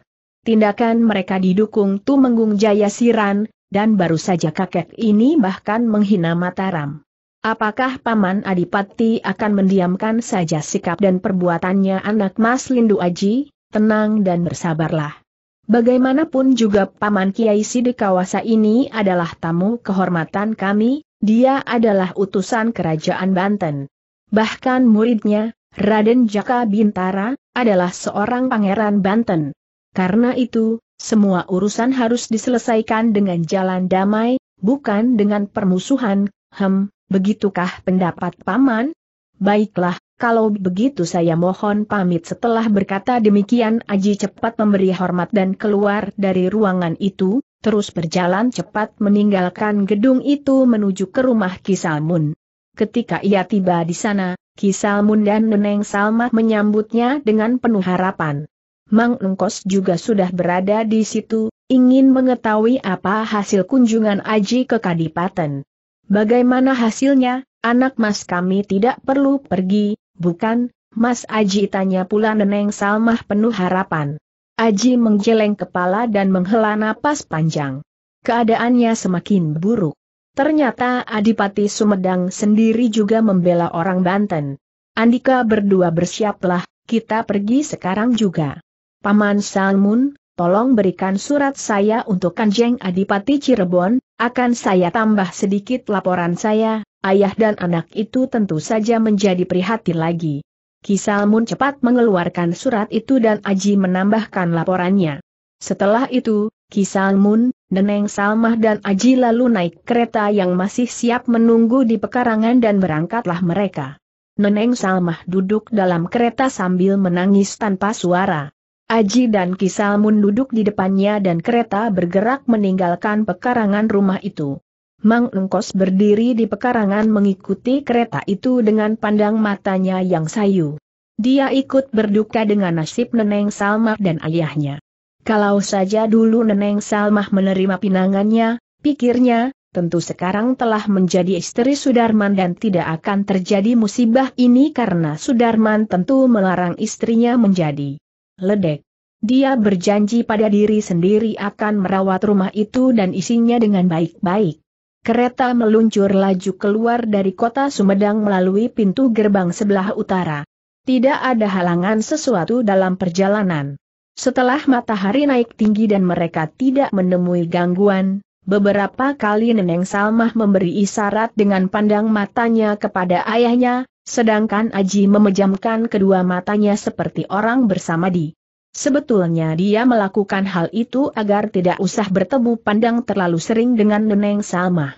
Tindakan mereka didukung Tumenggung Jaya Siran, dan baru saja kakek ini bahkan menghina Mataram. Apakah Paman Adipati akan mendiamkan saja sikap dan perbuatannya anak Mas Lindu Aji? Tenang dan bersabarlah. Bagaimanapun juga Paman Kiai Sidikawasa ini adalah tamu kehormatan kami, dia adalah utusan Kerajaan Banten. Bahkan muridnya, Raden Jaka Bintara, adalah seorang pangeran Banten. Karena itu, semua urusan harus diselesaikan dengan jalan damai, bukan dengan permusuhan, hem, Begitukah pendapat Paman? Baiklah, kalau begitu saya mohon pamit setelah berkata demikian Aji cepat memberi hormat dan keluar dari ruangan itu, terus berjalan cepat meninggalkan gedung itu menuju ke rumah Kisalmun. Ketika ia tiba di sana, Kisalmun dan Neneng Salma menyambutnya dengan penuh harapan. Mang Nungkos juga sudah berada di situ, ingin mengetahui apa hasil kunjungan Aji ke Kadipaten. Bagaimana hasilnya, anak mas kami tidak perlu pergi, bukan, mas Aji tanya pula Neneng Salmah penuh harapan. Aji menggeleng kepala dan menghela napas panjang. Keadaannya semakin buruk. Ternyata Adipati Sumedang sendiri juga membela orang Banten. Andika berdua bersiaplah, kita pergi sekarang juga. Paman Salmun, tolong berikan surat saya untuk Kanjeng Adipati Cirebon, akan saya tambah sedikit laporan saya, ayah dan anak itu tentu saja menjadi prihatin lagi. Kisalmun cepat mengeluarkan surat itu dan Aji menambahkan laporannya. Setelah itu, Kisalmun, Neneng Salmah dan Aji lalu naik kereta yang masih siap menunggu di pekarangan dan berangkatlah mereka. Neneng Salmah duduk dalam kereta sambil menangis tanpa suara. Aji dan Kisalmun duduk di depannya dan kereta bergerak meninggalkan pekarangan rumah itu. Mang Engkos berdiri di pekarangan mengikuti kereta itu dengan pandang matanya yang sayu. Dia ikut berduka dengan nasib Neneng Salmah dan ayahnya. Kalau saja dulu Neneng Salmah menerima pinangannya, pikirnya, tentu sekarang telah menjadi istri Sudarman dan tidak akan terjadi musibah ini karena Sudarman tentu melarang istrinya menjadi ledek. Dia berjanji pada diri sendiri akan merawat rumah itu dan isinya dengan baik-baik. Kereta meluncur laju keluar dari kota Sumedang melalui pintu gerbang sebelah utara. Tidak ada halangan sesuatu dalam perjalanan. Setelah matahari naik tinggi dan mereka tidak menemui gangguan, beberapa kali Neneng Salmah memberi isyarat dengan pandang matanya kepada ayahnya, Sedangkan Aji memejamkan kedua matanya seperti orang bersama di. Sebetulnya dia melakukan hal itu agar tidak usah bertemu pandang terlalu sering dengan Neneng Salmah.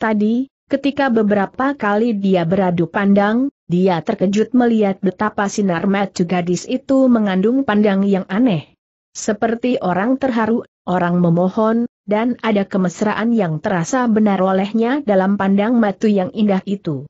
Tadi, ketika beberapa kali dia beradu pandang, dia terkejut melihat betapa sinar mata gadis itu mengandung pandang yang aneh. Seperti orang terharu, orang memohon, dan ada kemesraan yang terasa benar olehnya dalam pandang matu yang indah itu.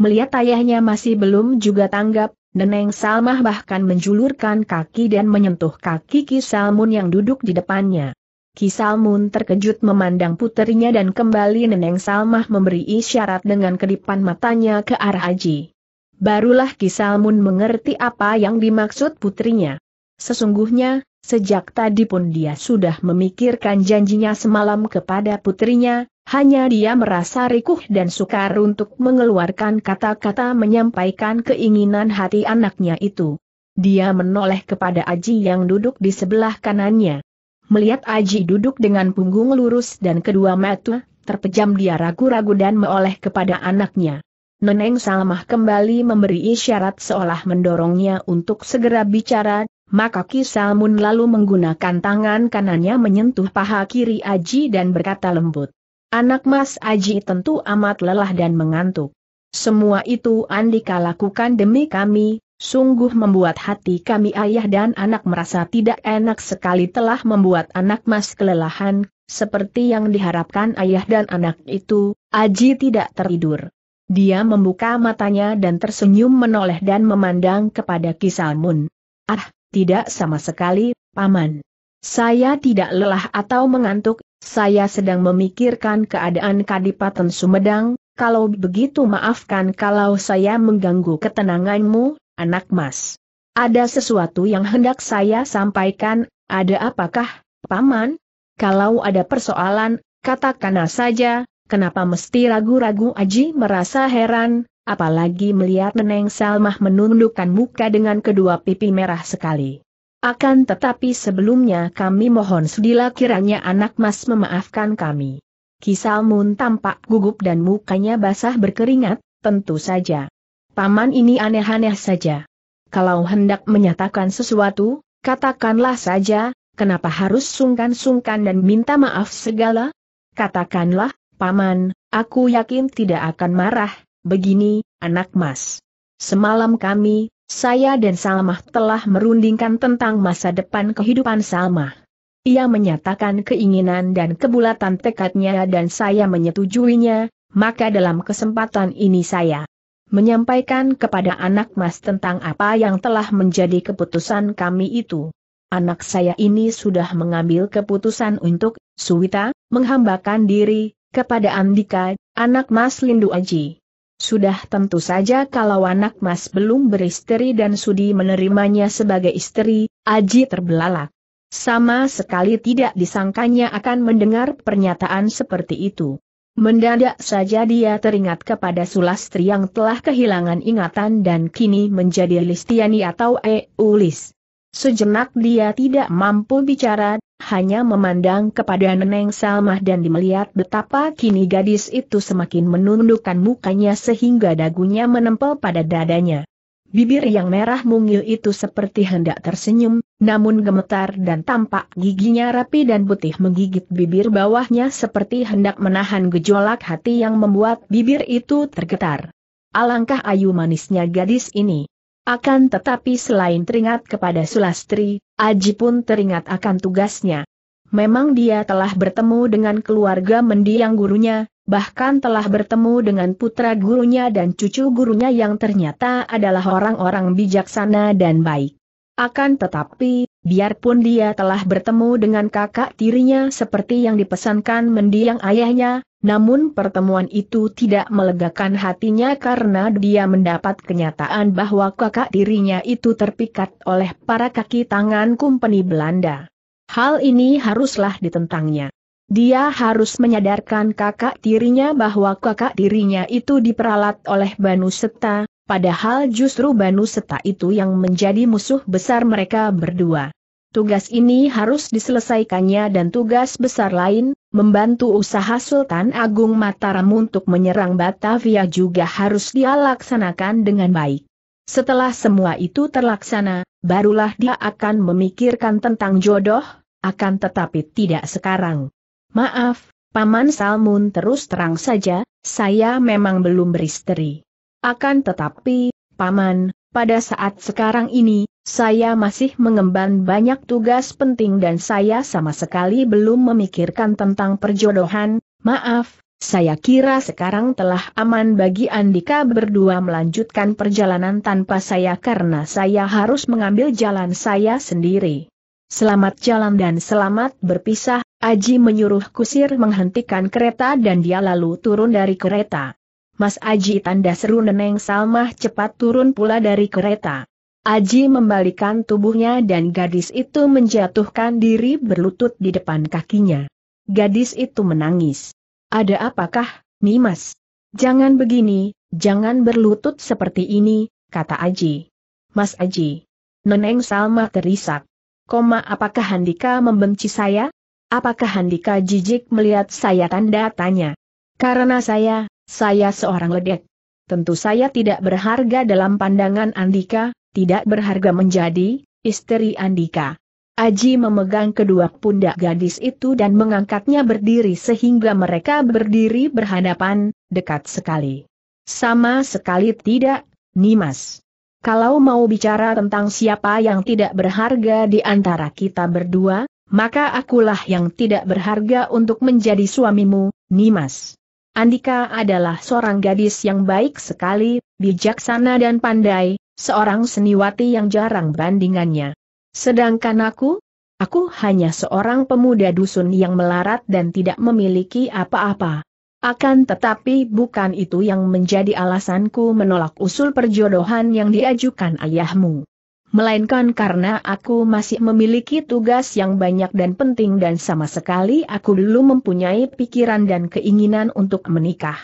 Melihat ayahnya masih belum juga tanggap, Neneng Salmah bahkan menjulurkan kaki dan menyentuh kaki Kisalmun yang duduk di depannya. Kisalmun terkejut memandang putrinya dan kembali Neneng Salmah memberi isyarat dengan kedipan matanya ke arah Aji. Barulah Kisalmun mengerti apa yang dimaksud putrinya. Sesungguhnya, sejak tadi pun dia sudah memikirkan janjinya semalam kepada putrinya, hanya dia merasa rikuh dan sukar untuk mengeluarkan kata-kata menyampaikan keinginan hati anaknya itu. Dia menoleh kepada Aji yang duduk di sebelah kanannya. Melihat Aji duduk dengan punggung lurus dan kedua mata, terpejam dia ragu-ragu dan meoleh kepada anaknya. Neneng Salmah kembali memberi isyarat seolah mendorongnya untuk segera bicara, maka Ki Salmun lalu menggunakan tangan kanannya menyentuh paha kiri Aji dan berkata lembut. Anak Mas Aji tentu amat lelah dan mengantuk. Semua itu Andika lakukan demi kami, sungguh membuat hati kami ayah dan anak merasa tidak enak sekali telah membuat anak Mas kelelahan, seperti yang diharapkan ayah dan anak itu, Aji tidak tertidur. Dia membuka matanya dan tersenyum menoleh dan memandang kepada Kisalmun. Ah, tidak sama sekali, Paman. Saya tidak lelah atau mengantuk, saya sedang memikirkan keadaan Kadipaten Sumedang, kalau begitu maafkan kalau saya mengganggu ketenanganmu, anak mas. Ada sesuatu yang hendak saya sampaikan, ada apakah, Paman? Kalau ada persoalan, katakanlah saja, kenapa mesti ragu-ragu Aji merasa heran, apalagi melihat Neneng Salmah menundukkan muka dengan kedua pipi merah sekali. Akan tetapi sebelumnya kami mohon sudilah kiranya anak mas memaafkan kami. Kisalmun tampak gugup dan mukanya basah berkeringat, tentu saja. Paman ini aneh-aneh saja. Kalau hendak menyatakan sesuatu, katakanlah saja, kenapa harus sungkan-sungkan dan minta maaf segala? Katakanlah, Paman, aku yakin tidak akan marah, begini, anak mas. Semalam kami, saya dan Salma telah merundingkan tentang masa depan kehidupan Salma. Ia menyatakan keinginan dan kebulatan tekadnya dan saya menyetujuinya, maka dalam kesempatan ini saya menyampaikan kepada anak mas tentang apa yang telah menjadi keputusan kami itu. Anak saya ini sudah mengambil keputusan untuk, Suwita, menghambakan diri, kepada Andika, anak mas Lindu Aji. Sudah tentu saja kalau anak mas belum beristri dan sudi menerimanya sebagai istri, Aji terbelalak. Sama sekali tidak disangkanya akan mendengar pernyataan seperti itu. Mendadak saja dia teringat kepada Sulastri yang telah kehilangan ingatan dan kini menjadi Listiani atau Eulis. Sejenak dia tidak mampu bicara, hanya memandang kepada Neneng Salmah dan melihat betapa kini gadis itu semakin menundukkan mukanya sehingga dagunya menempel pada dadanya. Bibir yang merah mungil itu seperti hendak tersenyum, namun gemetar dan tampak giginya rapi dan putih menggigit bibir bawahnya seperti hendak menahan gejolak hati yang membuat bibir itu tergetar. Alangkah ayu manisnya gadis ini. Akan tetapi selain teringat kepada Sulastri, Aji pun teringat akan tugasnya. Memang dia telah bertemu dengan keluarga mendiang gurunya, bahkan telah bertemu dengan putra gurunya dan cucu gurunya yang ternyata adalah orang-orang bijaksana dan baik. Akan tetapi, Biarpun dia telah bertemu dengan kakak tirinya seperti yang dipesankan mendiang ayahnya, namun pertemuan itu tidak melegakan hatinya karena dia mendapat kenyataan bahwa kakak tirinya itu terpikat oleh para kaki tangan kumpeni Belanda. Hal ini haruslah ditentangnya. Dia harus menyadarkan kakak tirinya bahwa kakak tirinya itu diperalat oleh Banu Seta, padahal justru Banu Seta itu yang menjadi musuh besar mereka berdua. Tugas ini harus diselesaikannya dan tugas besar lain, membantu usaha Sultan Agung Mataram untuk menyerang Batavia juga harus dia laksanakan dengan baik. Setelah semua itu terlaksana, barulah dia akan memikirkan tentang jodoh, akan tetapi tidak sekarang. Maaf, Paman Salmun terus terang saja, saya memang belum beristri. Akan tetapi, Paman, pada saat sekarang ini, saya masih mengemban banyak tugas penting dan saya sama sekali belum memikirkan tentang perjodohan, maaf, saya kira sekarang telah aman bagi Andika berdua melanjutkan perjalanan tanpa saya karena saya harus mengambil jalan saya sendiri. Selamat jalan dan selamat berpisah, Aji menyuruh kusir menghentikan kereta dan dia lalu turun dari kereta. Mas Aji tanda seru Neneng Salmah cepat turun pula dari kereta. Aji membalikan tubuhnya dan gadis itu menjatuhkan diri berlutut di depan kakinya. Gadis itu menangis. Ada apakah, Nimas? Jangan begini, jangan berlutut seperti ini, kata Aji. Mas Aji. Neneng Salma terisak. Koma apakah Handika membenci saya? Apakah Handika jijik melihat saya tanda tanya? Karena saya, saya seorang ledek. Tentu saya tidak berharga dalam pandangan Andika, tidak berharga menjadi istri Andika. Aji memegang kedua pundak gadis itu dan mengangkatnya berdiri sehingga mereka berdiri berhadapan, dekat sekali. Sama sekali tidak, Nimas. Kalau mau bicara tentang siapa yang tidak berharga di antara kita berdua, maka akulah yang tidak berharga untuk menjadi suamimu, Nimas. Andika adalah seorang gadis yang baik sekali, bijaksana dan pandai, seorang seniwati yang jarang bandingannya. Sedangkan aku, aku hanya seorang pemuda dusun yang melarat dan tidak memiliki apa-apa. Akan tetapi bukan itu yang menjadi alasanku menolak usul perjodohan yang diajukan ayahmu melainkan karena aku masih memiliki tugas yang banyak dan penting dan sama sekali aku belum mempunyai pikiran dan keinginan untuk menikah.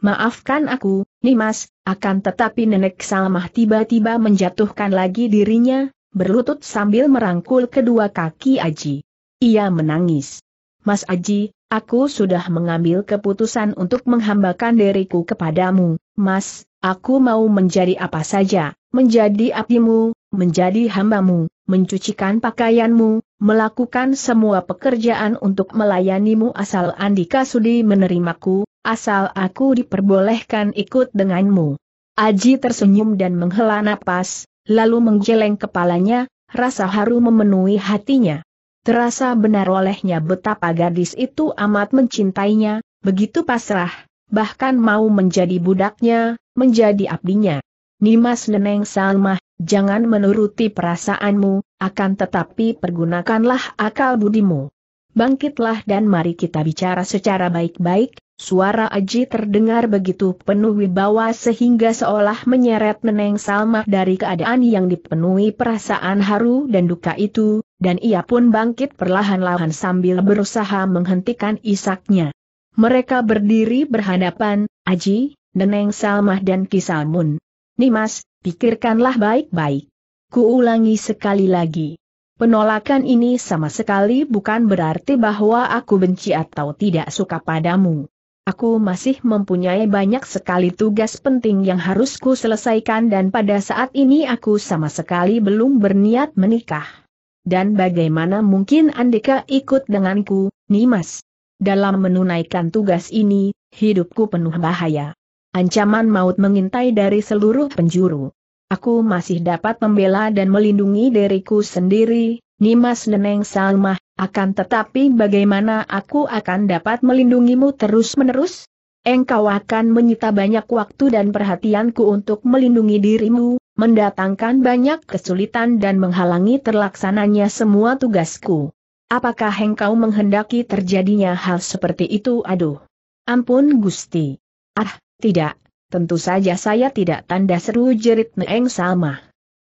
Maafkan aku, Nimas, akan tetapi Nenek Salmah tiba-tiba menjatuhkan lagi dirinya, berlutut sambil merangkul kedua kaki Aji. Ia menangis. Mas Aji, aku sudah mengambil keputusan untuk menghambakan diriku kepadamu, Mas, aku mau menjadi apa saja, menjadi abdimu, menjadi hambamu, mencucikan pakaianmu, melakukan semua pekerjaan untuk melayanimu asal Andika Sudi menerimaku, asal aku diperbolehkan ikut denganmu. Aji tersenyum dan menghela napas, lalu menggeleng kepalanya, rasa haru memenuhi hatinya. Terasa benar olehnya betapa gadis itu amat mencintainya, begitu pasrah, bahkan mau menjadi budaknya, menjadi abdinya. Nimas Neneng Salmah Jangan menuruti perasaanmu, akan tetapi pergunakanlah akal budimu. Bangkitlah dan mari kita bicara secara baik-baik, suara Aji terdengar begitu penuh wibawa sehingga seolah menyeret Neneng Salma dari keadaan yang dipenuhi perasaan haru dan duka itu, dan ia pun bangkit perlahan-lahan sambil berusaha menghentikan isaknya. Mereka berdiri berhadapan, Aji, Neneng Salma dan Kisalmun. Nimas, pikirkanlah baik-baik. Kuulangi sekali lagi. Penolakan ini sama sekali bukan berarti bahwa aku benci atau tidak suka padamu. Aku masih mempunyai banyak sekali tugas penting yang harus ku selesaikan dan pada saat ini aku sama sekali belum berniat menikah. Dan bagaimana mungkin Andika ikut denganku, Nimas? Dalam menunaikan tugas ini, hidupku penuh bahaya ancaman maut mengintai dari seluruh penjuru. Aku masih dapat membela dan melindungi diriku sendiri, Nimas Neneng Salma. akan tetapi bagaimana aku akan dapat melindungimu terus-menerus? Engkau akan menyita banyak waktu dan perhatianku untuk melindungi dirimu, mendatangkan banyak kesulitan dan menghalangi terlaksananya semua tugasku. Apakah engkau menghendaki terjadinya hal seperti itu? Aduh. Ampun Gusti. Ah, tidak, tentu saja saya tidak tanda seru jerit Neng Salma.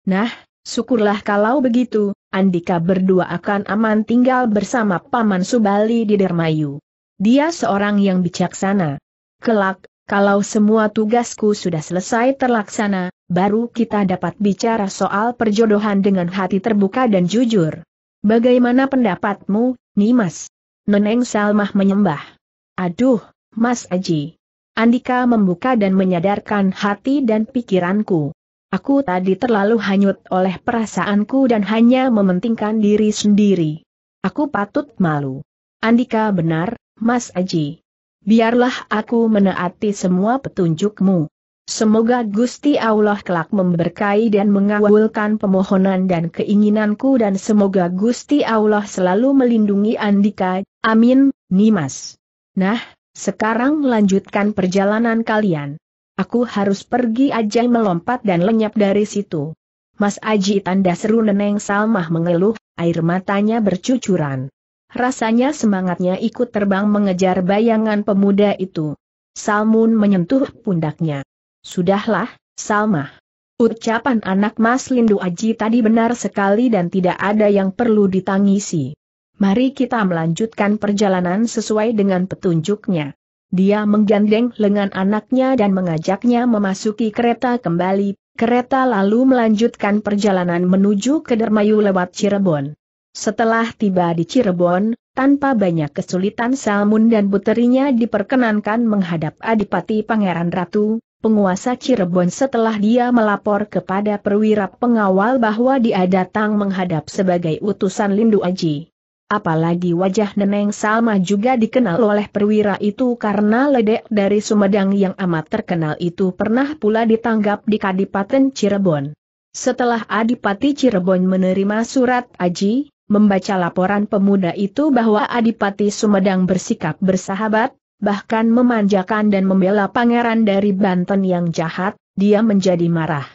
Nah, syukurlah kalau begitu, Andika berdua akan aman tinggal bersama Paman Subali di Dermayu. Dia seorang yang bijaksana. Kelak, kalau semua tugasku sudah selesai terlaksana, baru kita dapat bicara soal perjodohan dengan hati terbuka dan jujur. Bagaimana pendapatmu, Nimas? Neneng Salmah menyembah. Aduh, Mas Aji. Andika membuka dan menyadarkan hati dan pikiranku. Aku tadi terlalu hanyut oleh perasaanku dan hanya mementingkan diri sendiri. Aku patut malu. Andika benar, Mas Aji. Biarlah aku menaati semua petunjukmu. Semoga Gusti Allah kelak memberkahi dan mengawalkan pemohonan dan keinginanku dan semoga Gusti Allah selalu melindungi Andika. Amin, Nimas. Nah, sekarang lanjutkan perjalanan kalian. Aku harus pergi aja melompat dan lenyap dari situ. Mas Aji tanda seru Neneng Salmah mengeluh, air matanya bercucuran. Rasanya semangatnya ikut terbang mengejar bayangan pemuda itu. Salmun menyentuh pundaknya. Sudahlah, Salmah. Ucapan anak Mas Lindu Aji tadi benar sekali dan tidak ada yang perlu ditangisi. Mari kita melanjutkan perjalanan sesuai dengan petunjuknya. Dia menggandeng lengan anaknya dan mengajaknya memasuki kereta kembali, kereta lalu melanjutkan perjalanan menuju ke Dermayu lewat Cirebon. Setelah tiba di Cirebon, tanpa banyak kesulitan Salmun dan puterinya diperkenankan menghadap Adipati Pangeran Ratu, penguasa Cirebon setelah dia melapor kepada perwira pengawal bahwa dia datang menghadap sebagai utusan Lindu Aji. Apalagi wajah Neneng Salma juga dikenal oleh perwira itu karena ledek dari Sumedang yang amat terkenal itu pernah pula ditanggap di Kadipaten Cirebon. Setelah Adipati Cirebon menerima surat Aji, membaca laporan pemuda itu bahwa Adipati Sumedang bersikap bersahabat, bahkan memanjakan dan membela pangeran dari Banten yang jahat, dia menjadi marah.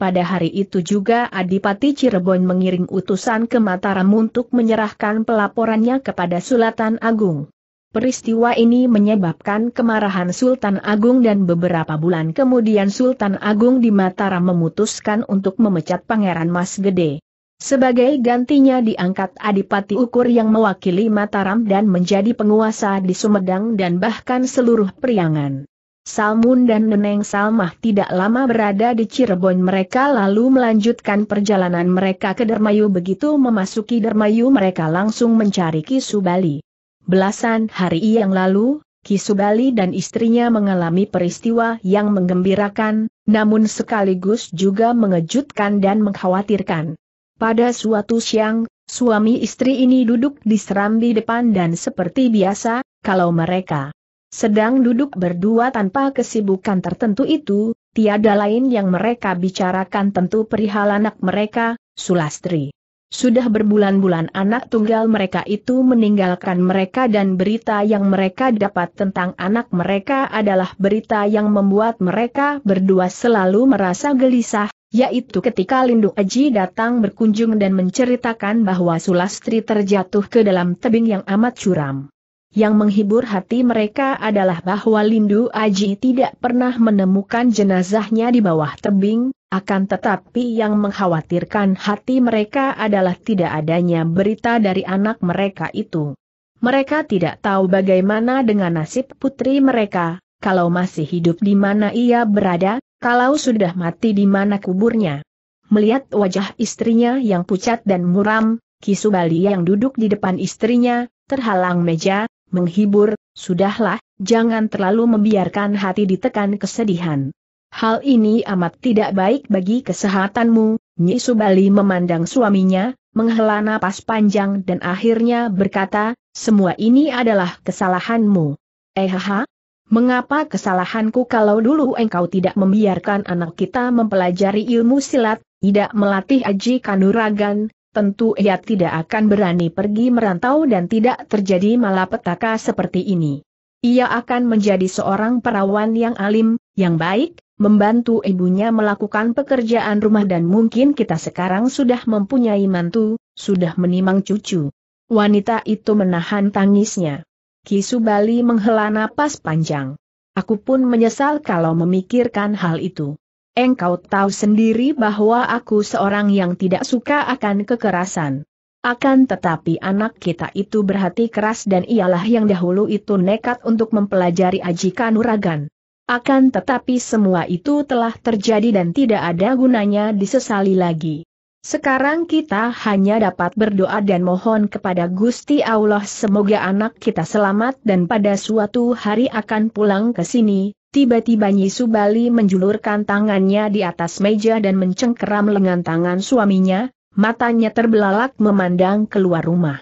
Pada hari itu juga Adipati Cirebon mengiring utusan ke Mataram untuk menyerahkan pelaporannya kepada Sultan Agung. Peristiwa ini menyebabkan kemarahan Sultan Agung dan beberapa bulan kemudian Sultan Agung di Mataram memutuskan untuk memecat Pangeran Mas Gede. Sebagai gantinya diangkat Adipati Ukur yang mewakili Mataram dan menjadi penguasa di Sumedang dan bahkan seluruh Priangan. Salmun dan Neneng Salmah tidak lama berada di Cirebon mereka lalu melanjutkan perjalanan mereka ke Dermayu begitu memasuki Dermayu mereka langsung mencari Kisubali. Belasan hari yang lalu, Kisubali dan istrinya mengalami peristiwa yang menggembirakan, namun sekaligus juga mengejutkan dan mengkhawatirkan. Pada suatu siang, suami istri ini duduk di serambi depan dan seperti biasa, kalau mereka sedang duduk berdua tanpa kesibukan tertentu itu, tiada lain yang mereka bicarakan tentu perihal anak mereka, Sulastri. Sudah berbulan-bulan anak tunggal mereka itu meninggalkan mereka dan berita yang mereka dapat tentang anak mereka adalah berita yang membuat mereka berdua selalu merasa gelisah, yaitu ketika Lindu Aji datang berkunjung dan menceritakan bahwa Sulastri terjatuh ke dalam tebing yang amat curam. Yang menghibur hati mereka adalah bahwa Lindu Aji tidak pernah menemukan jenazahnya di bawah tebing, akan tetapi yang mengkhawatirkan hati mereka adalah tidak adanya berita dari anak mereka itu. Mereka tidak tahu bagaimana dengan nasib putri mereka, kalau masih hidup di mana ia berada, kalau sudah mati di mana kuburnya. Melihat wajah istrinya yang pucat dan muram, Kisubali yang duduk di depan istrinya, terhalang meja, menghibur, sudahlah, jangan terlalu membiarkan hati ditekan kesedihan. Hal ini amat tidak baik bagi kesehatanmu, Nyi Subali memandang suaminya, menghela napas panjang dan akhirnya berkata, semua ini adalah kesalahanmu. Ehaha, mengapa kesalahanku kalau dulu engkau tidak membiarkan anak kita mempelajari ilmu silat, tidak melatih aji kanuragan, tentu ia tidak akan berani pergi merantau dan tidak terjadi malapetaka seperti ini. Ia akan menjadi seorang perawan yang alim, yang baik, membantu ibunya melakukan pekerjaan rumah dan mungkin kita sekarang sudah mempunyai mantu, sudah menimang cucu. Wanita itu menahan tangisnya. Kisu Bali menghela napas panjang. Aku pun menyesal kalau memikirkan hal itu. Engkau tahu sendiri bahwa aku seorang yang tidak suka akan kekerasan. Akan tetapi anak kita itu berhati keras dan ialah yang dahulu itu nekat untuk mempelajari aji kanuragan. Akan tetapi semua itu telah terjadi dan tidak ada gunanya disesali lagi. Sekarang kita hanya dapat berdoa dan mohon kepada Gusti Allah semoga anak kita selamat dan pada suatu hari akan pulang ke sini, Tiba-tiba Nyisu Bali menjulurkan tangannya di atas meja dan mencengkeram lengan tangan suaminya, matanya terbelalak memandang keluar rumah.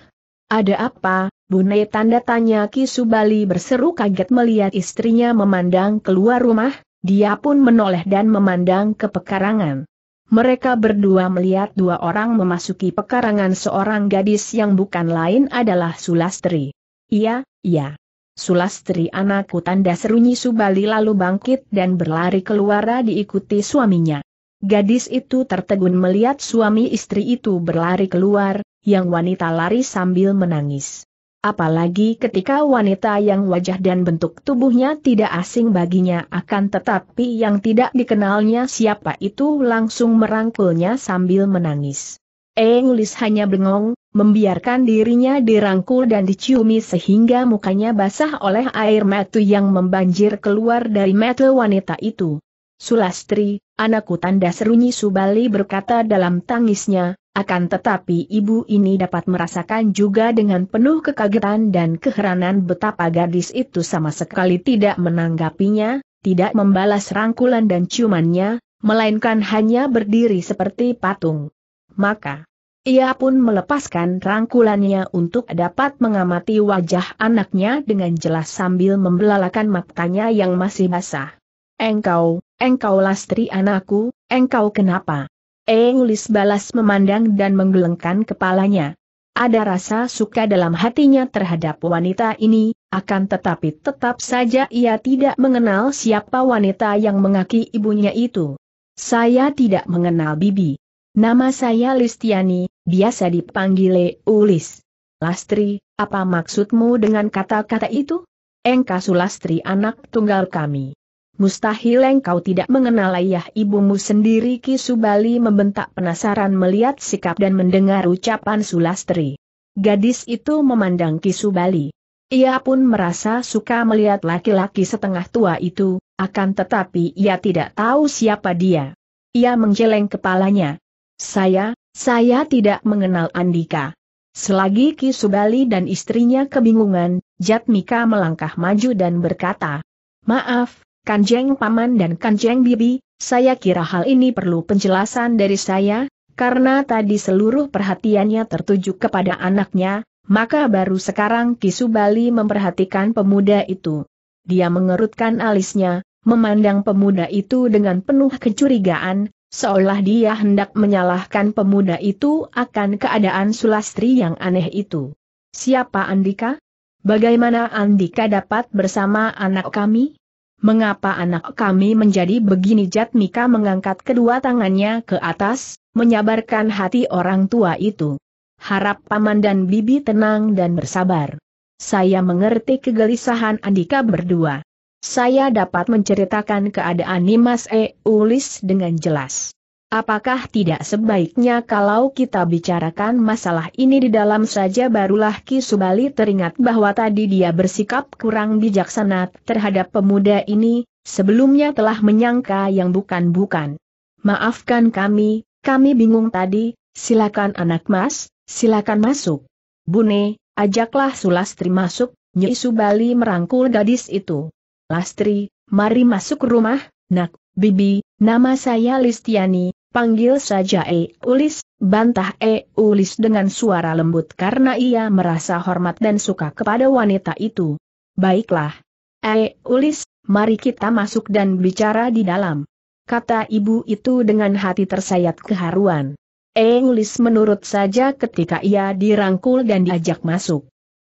Ada apa, Bune tanda tanya Ki Subali berseru kaget melihat istrinya memandang keluar rumah, dia pun menoleh dan memandang ke pekarangan. Mereka berdua melihat dua orang memasuki pekarangan seorang gadis yang bukan lain adalah Sulastri. Iya, iya. Sulastri anakku tanda serunyi Subali lalu bangkit dan berlari keluar diikuti suaminya. Gadis itu tertegun melihat suami istri itu berlari keluar, yang wanita lari sambil menangis. Apalagi ketika wanita yang wajah dan bentuk tubuhnya tidak asing baginya akan tetapi yang tidak dikenalnya siapa itu langsung merangkulnya sambil menangis. Eng Lis hanya bengong, membiarkan dirinya dirangkul dan diciumi sehingga mukanya basah oleh air mata yang membanjir keluar dari mata wanita itu. Sulastri, anakku tanda serunyi Subali berkata dalam tangisnya, akan tetapi ibu ini dapat merasakan juga dengan penuh kekagetan dan keheranan betapa gadis itu sama sekali tidak menanggapinya, tidak membalas rangkulan dan ciumannya, melainkan hanya berdiri seperti patung. Maka, ia pun melepaskan rangkulannya untuk dapat mengamati wajah anaknya dengan jelas sambil membelalakan matanya yang masih basah. Engkau, engkau lastri anakku, engkau kenapa? Eulis balas memandang dan menggelengkan kepalanya. Ada rasa suka dalam hatinya terhadap wanita ini, akan tetapi tetap saja ia tidak mengenal siapa wanita yang mengaki ibunya itu. Saya tidak mengenal Bibi. Nama saya Listiani, biasa dipanggil Ulis. Lastri, apa maksudmu dengan kata-kata itu? Engkau Sulastri anak tunggal kami. Mustahil engkau tidak mengenal ayah ibumu sendiri Ki Subali membentak penasaran melihat sikap dan mendengar ucapan Sulastri. Gadis itu memandang Ki Subali. Ia pun merasa suka melihat laki-laki setengah tua itu, akan tetapi ia tidak tahu siapa dia. Ia menggeleng kepalanya. Saya, saya tidak mengenal Andika. Selagi Ki Subali dan istrinya kebingungan, Jatmika melangkah maju dan berkata, Maaf, Kanjeng Paman dan Kanjeng Bibi, saya kira hal ini perlu penjelasan dari saya, karena tadi seluruh perhatiannya tertuju kepada anaknya, maka baru sekarang Ki Subali memperhatikan pemuda itu. Dia mengerutkan alisnya, memandang pemuda itu dengan penuh kecurigaan, Seolah dia hendak menyalahkan pemuda itu akan keadaan Sulastri yang aneh itu. Siapa Andika? Bagaimana Andika dapat bersama anak kami? Mengapa anak kami menjadi begini Jatmika mengangkat kedua tangannya ke atas, menyabarkan hati orang tua itu. Harap paman dan bibi tenang dan bersabar. Saya mengerti kegelisahan Andika berdua. Saya dapat menceritakan keadaan Nimas E. ulis dengan jelas. Apakah tidak sebaiknya kalau kita bicarakan masalah ini di dalam saja barulah Ki Subali teringat bahwa tadi dia bersikap kurang bijaksana terhadap pemuda ini, sebelumnya telah menyangka yang bukan-bukan. Maafkan kami, kami bingung tadi, silakan anak mas, silakan masuk. Bune, ajaklah Sulastri masuk, Nyi Subali merangkul gadis itu. Lastri, mari masuk rumah, nak, bibi, nama saya Listiani, panggil saja E. Ulis, bantah E. Ulis dengan suara lembut karena ia merasa hormat dan suka kepada wanita itu. Baiklah. E. Ulis, mari kita masuk dan bicara di dalam. Kata ibu itu dengan hati tersayat keharuan. E. Ulis menurut saja ketika ia dirangkul dan diajak masuk.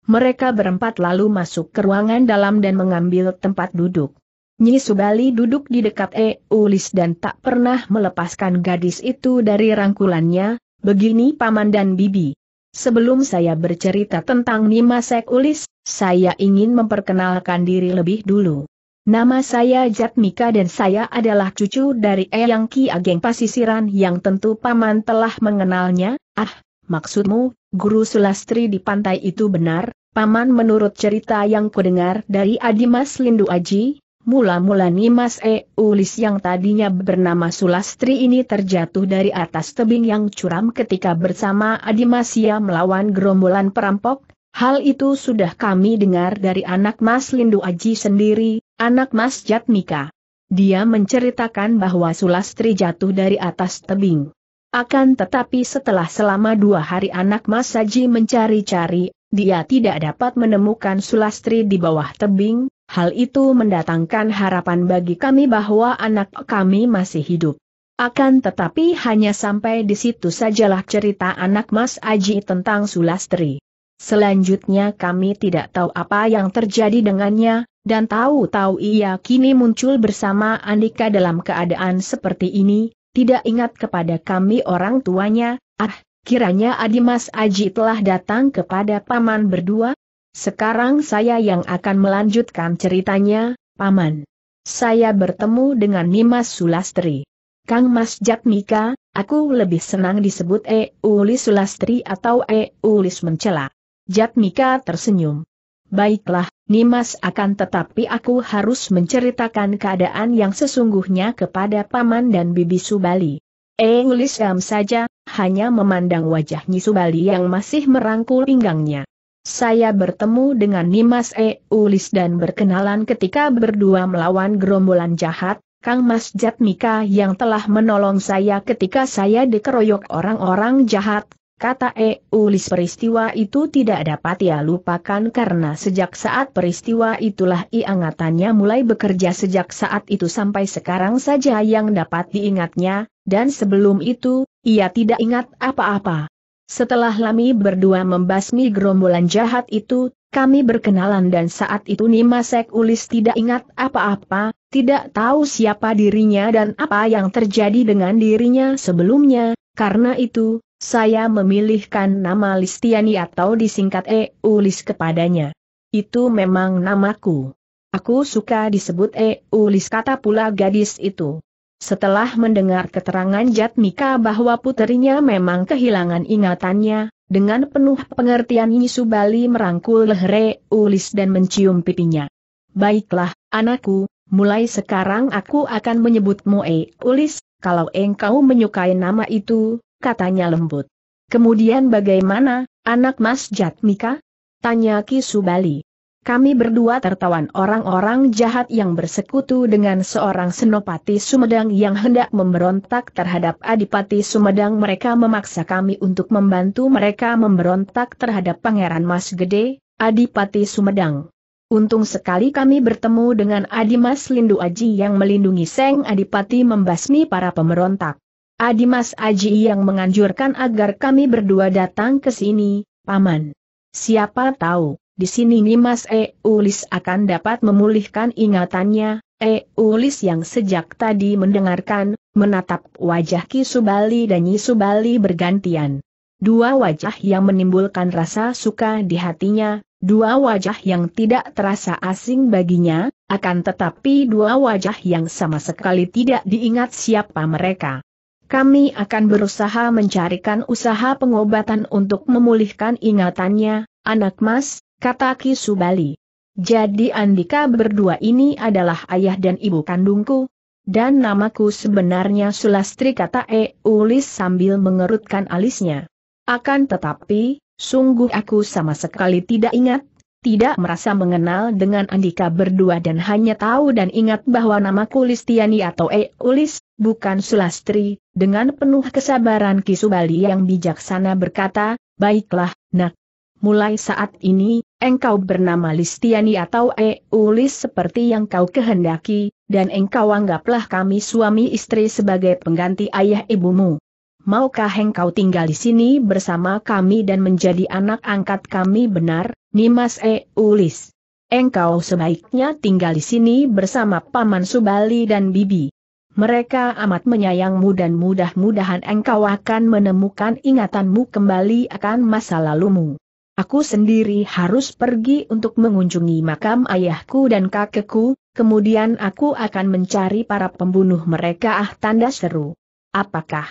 Mereka berempat lalu masuk ke ruangan dalam dan mengambil tempat duduk. Nyi Subali duduk di dekat E. Ulis dan tak pernah melepaskan gadis itu dari rangkulannya, begini paman dan bibi. Sebelum saya bercerita tentang Nimasek Ulis, saya ingin memperkenalkan diri lebih dulu. Nama saya Jatmika dan saya adalah cucu dari Eyang Ki Ageng Pasisiran yang tentu paman telah mengenalnya, ah, Maksudmu, guru sulastri di pantai itu benar, paman menurut cerita yang kudengar dari Adimas Lindu Aji, mula-mula Nimas E. ulis yang tadinya bernama Sulastri ini terjatuh dari atas tebing yang curam ketika bersama Ia melawan gerombolan perampok, Hal itu sudah kami dengar dari anak Mas Lindu Aji sendiri, anak Mas Jatmika. Dia menceritakan bahwa Sulastri jatuh dari atas tebing. Akan tetapi setelah selama dua hari anak Mas Saji mencari-cari, dia tidak dapat menemukan Sulastri di bawah tebing, hal itu mendatangkan harapan bagi kami bahwa anak kami masih hidup. Akan tetapi hanya sampai di situ sajalah cerita anak Mas Aji tentang Sulastri. Selanjutnya kami tidak tahu apa yang terjadi dengannya, dan tahu-tahu ia kini muncul bersama Andika dalam keadaan seperti ini, tidak ingat kepada kami orang tuanya, ah, kiranya Adimas Aji telah datang kepada Paman berdua? Sekarang saya yang akan melanjutkan ceritanya, Paman. Saya bertemu dengan Nimas Sulastri. Kang Mas Jatmika, aku lebih senang disebut E. Uli Sulastri atau E. Ulis mencela. Jatmika tersenyum. Baiklah, Nimas akan tetapi aku harus menceritakan keadaan yang sesungguhnya kepada Paman dan Bibi Subali. Englis eh, diam saja, hanya memandang wajah Subali yang masih merangkul pinggangnya. Saya bertemu dengan Nimas eh, ulis dan berkenalan ketika berdua melawan gerombolan jahat, Kang Mas Jatmika yang telah menolong saya ketika saya dikeroyok orang-orang jahat, Kata E. Eulis peristiwa itu tidak dapat ia lupakan karena sejak saat peristiwa itulah ingatannya mulai bekerja sejak saat itu sampai sekarang saja yang dapat diingatnya, dan sebelum itu, ia tidak ingat apa-apa. Setelah Lami berdua membasmi gerombolan jahat itu, kami berkenalan dan saat itu Nimasek Ulis tidak ingat apa-apa, tidak tahu siapa dirinya dan apa yang terjadi dengan dirinya sebelumnya, karena itu, saya memilihkan nama Listiani atau disingkat E. Eulis kepadanya. Itu memang namaku. Aku suka disebut E. Eulis kata pula gadis itu. Setelah mendengar keterangan Jatmika bahwa putrinya memang kehilangan ingatannya, dengan penuh pengertian Subali merangkul leher Eulis dan mencium pipinya. Baiklah, anakku, mulai sekarang aku akan menyebutmu E. Eulis, kalau engkau menyukai nama itu, katanya lembut. Kemudian bagaimana, anak Mas Jatmika? Tanya Kisu Bali. Kami berdua tertawan orang-orang jahat yang bersekutu dengan seorang senopati Sumedang yang hendak memberontak terhadap Adipati Sumedang mereka memaksa kami untuk membantu mereka memberontak terhadap Pangeran Mas Gede, Adipati Sumedang. Untung sekali kami bertemu dengan Adimas Lindu Aji yang melindungi Seng Adipati membasmi para pemberontak. Adimas Aji yang menganjurkan agar kami berdua datang ke sini, Paman. Siapa tahu, di sini Nimas Ulis akan dapat memulihkan ingatannya, E. Ulis yang sejak tadi mendengarkan, menatap wajah Ki Subali dan Nyi Subali bergantian. Dua wajah yang menimbulkan rasa suka di hatinya, dua wajah yang tidak terasa asing baginya, akan tetapi dua wajah yang sama sekali tidak diingat siapa mereka. Kami akan berusaha mencarikan usaha pengobatan untuk memulihkan ingatannya, anak mas, kata Kisubali. Jadi Andika berdua ini adalah ayah dan ibu kandungku, dan namaku sebenarnya Sulastri kata E. Ulis sambil mengerutkan alisnya. Akan tetapi, sungguh aku sama sekali tidak ingat, tidak merasa mengenal dengan Andika berdua dan hanya tahu dan ingat bahwa namaku Listiani atau E. Ulis, bukan Sulastri, dengan penuh kesabaran Kisubali yang bijaksana berkata, baiklah, nak. Mulai saat ini, engkau bernama Listiani atau Eulis seperti yang kau kehendaki, dan engkau anggaplah kami suami istri sebagai pengganti ayah ibumu. Maukah engkau tinggal di sini bersama kami dan menjadi anak angkat kami benar, Nimas Eulis? Engkau sebaiknya tinggal di sini bersama Paman Subali dan Bibi. Mereka amat menyayangmu dan mudah-mudahan engkau akan menemukan ingatanmu kembali akan masa lalumu. Aku sendiri harus pergi untuk mengunjungi makam ayahku dan kakekku, kemudian aku akan mencari para pembunuh mereka ah tanda seru. Apakah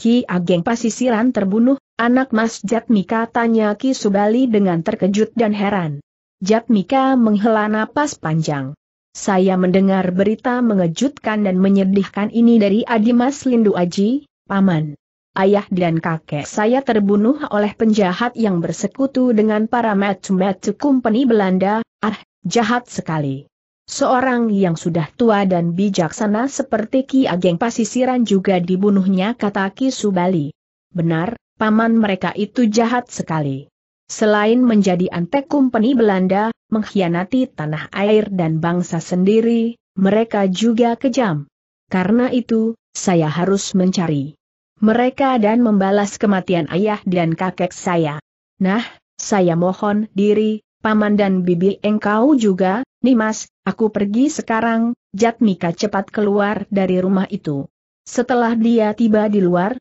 Ki Ageng Pasisiran terbunuh? Anak Mas Jatmika tanya Ki Subali dengan terkejut dan heran. Jatmika menghela napas panjang. Saya mendengar berita mengejutkan dan menyedihkan ini dari Adimas Lindu Aji, Paman. Ayah dan kakek saya terbunuh oleh penjahat yang bersekutu dengan para metu-metu company Belanda, ah, jahat sekali. Seorang yang sudah tua dan bijaksana seperti Ki Ageng Pasisiran juga dibunuhnya kata Ki Subali. Benar, paman mereka itu jahat sekali. Selain menjadi antek company Belanda, mengkhianati tanah air dan bangsa sendiri, mereka juga kejam. Karena itu, saya harus mencari mereka dan membalas kematian ayah dan kakek saya. Nah, saya mohon diri, paman dan bibi engkau juga, Nimas, aku pergi sekarang, Jatmika cepat keluar dari rumah itu. Setelah dia tiba di luar,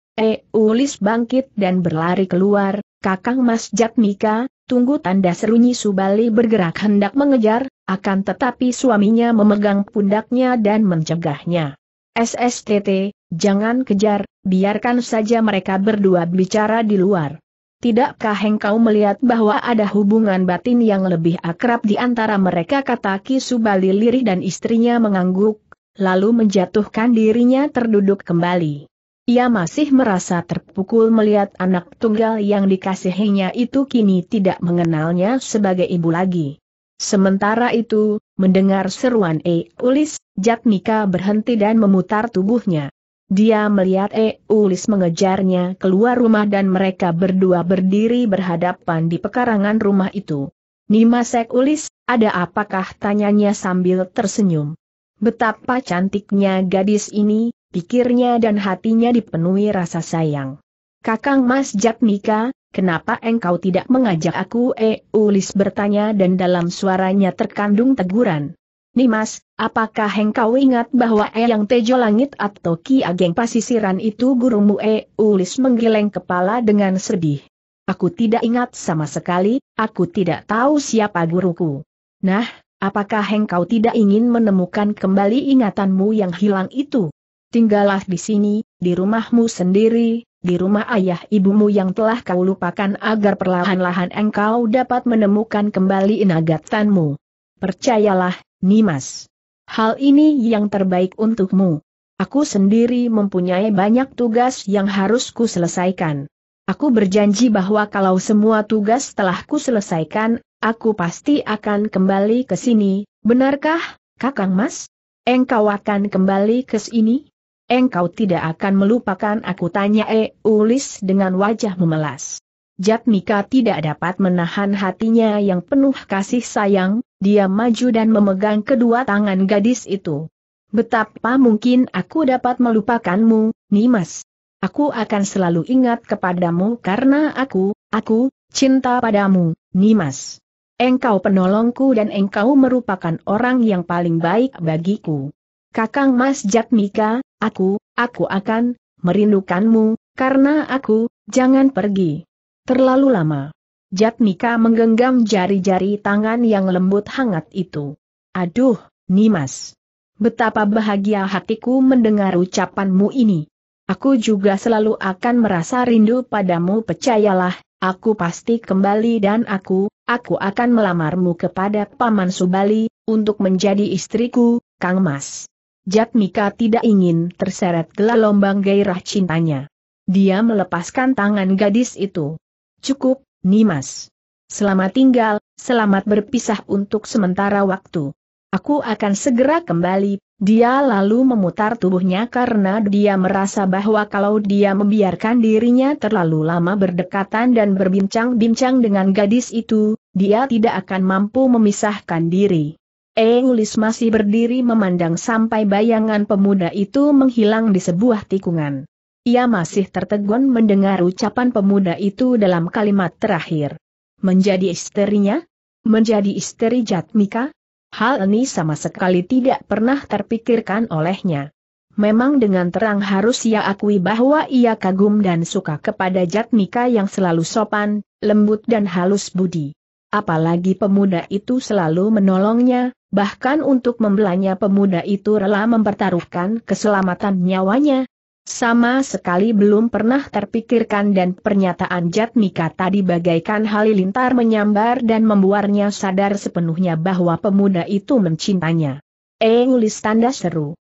Ulis bangkit dan berlari keluar, Kakang Mas Jatmika, tunggu tanda serunyi Subali bergerak hendak mengejar, akan tetapi suaminya memegang pundaknya dan mencegahnya. SSTT, jangan kejar, biarkan saja mereka berdua bicara di luar. Tidakkah engkau melihat bahwa ada hubungan batin yang lebih akrab di antara mereka kata Ki Subali lirih dan istrinya mengangguk, lalu menjatuhkan dirinya terduduk kembali. Ia masih merasa terpukul melihat anak tunggal yang dikasihinya itu kini tidak mengenalnya sebagai ibu lagi. Sementara itu, mendengar seruan E. Ulis, Jatmika berhenti dan memutar tubuhnya. Dia melihat E. Ulis mengejarnya keluar rumah dan mereka berdua berdiri berhadapan di pekarangan rumah itu. Nimasek Ulis, ada apakah tanyanya sambil tersenyum. Betapa cantiknya gadis ini, pikirnya dan hatinya dipenuhi rasa sayang. Kakang Mas Jatmika, kenapa engkau tidak mengajak aku? E. Ulis bertanya dan dalam suaranya terkandung teguran. Nimas, apakah engkau ingat bahwa Eyang Tejo Langit atau Ki Ageng Pasisiran itu gurumu? E. Ulis menggeleng kepala dengan sedih. Aku tidak ingat sama sekali, aku tidak tahu siapa guruku. Nah, apakah engkau tidak ingin menemukan kembali ingatanmu yang hilang itu? tinggallah di sini, di rumahmu sendiri, di rumah ayah ibumu yang telah kau lupakan agar perlahan-lahan engkau dapat menemukan kembali inagatanmu. Percayalah, Nimas. Hal ini yang terbaik untukmu. Aku sendiri mempunyai banyak tugas yang harus ku selesaikan. Aku berjanji bahwa kalau semua tugas telah ku selesaikan, aku pasti akan kembali ke sini, benarkah, Kakang Mas? Engkau akan kembali ke sini? Engkau tidak akan melupakan aku tanya E. Ulis dengan wajah memelas. Jatmika tidak dapat menahan hatinya yang penuh kasih sayang, dia maju dan memegang kedua tangan gadis itu. Betapa mungkin aku dapat melupakanmu, Nimas. Aku akan selalu ingat kepadamu karena aku, aku, cinta padamu, Nimas. Engkau penolongku dan engkau merupakan orang yang paling baik bagiku. Kakang Mas Jatmika, Aku, aku akan merindukanmu, karena aku, jangan pergi. Terlalu lama. Jatmika menggenggam jari-jari tangan yang lembut hangat itu. Aduh, Nimas. Betapa bahagia hatiku mendengar ucapanmu ini. Aku juga selalu akan merasa rindu padamu percayalah, aku pasti kembali dan aku, aku akan melamarmu kepada Paman Subali, untuk menjadi istriku, Kang Mas. Jack Mika tidak ingin terseret gelombang gairah cintanya. Dia melepaskan tangan gadis itu. Cukup, Nimas. Selamat tinggal, selamat berpisah untuk sementara waktu. Aku akan segera kembali. Dia lalu memutar tubuhnya karena dia merasa bahwa kalau dia membiarkan dirinya terlalu lama berdekatan dan berbincang-bincang dengan gadis itu, dia tidak akan mampu memisahkan diri. Eng masih berdiri memandang sampai bayangan pemuda itu menghilang di sebuah tikungan. Ia masih tertegun mendengar ucapan pemuda itu dalam kalimat terakhir. Menjadi isterinya? Menjadi istri Jatmika? Hal ini sama sekali tidak pernah terpikirkan olehnya. Memang dengan terang harus ia akui bahwa ia kagum dan suka kepada Jatmika yang selalu sopan, lembut dan halus budi. Apalagi pemuda itu selalu menolongnya, bahkan untuk membelanya pemuda itu rela mempertaruhkan keselamatan nyawanya. Sama sekali belum pernah terpikirkan dan pernyataan Jatmika tadi bagaikan halilintar menyambar dan membuarnya sadar sepenuhnya bahwa pemuda itu mencintanya. Eng listanda seru.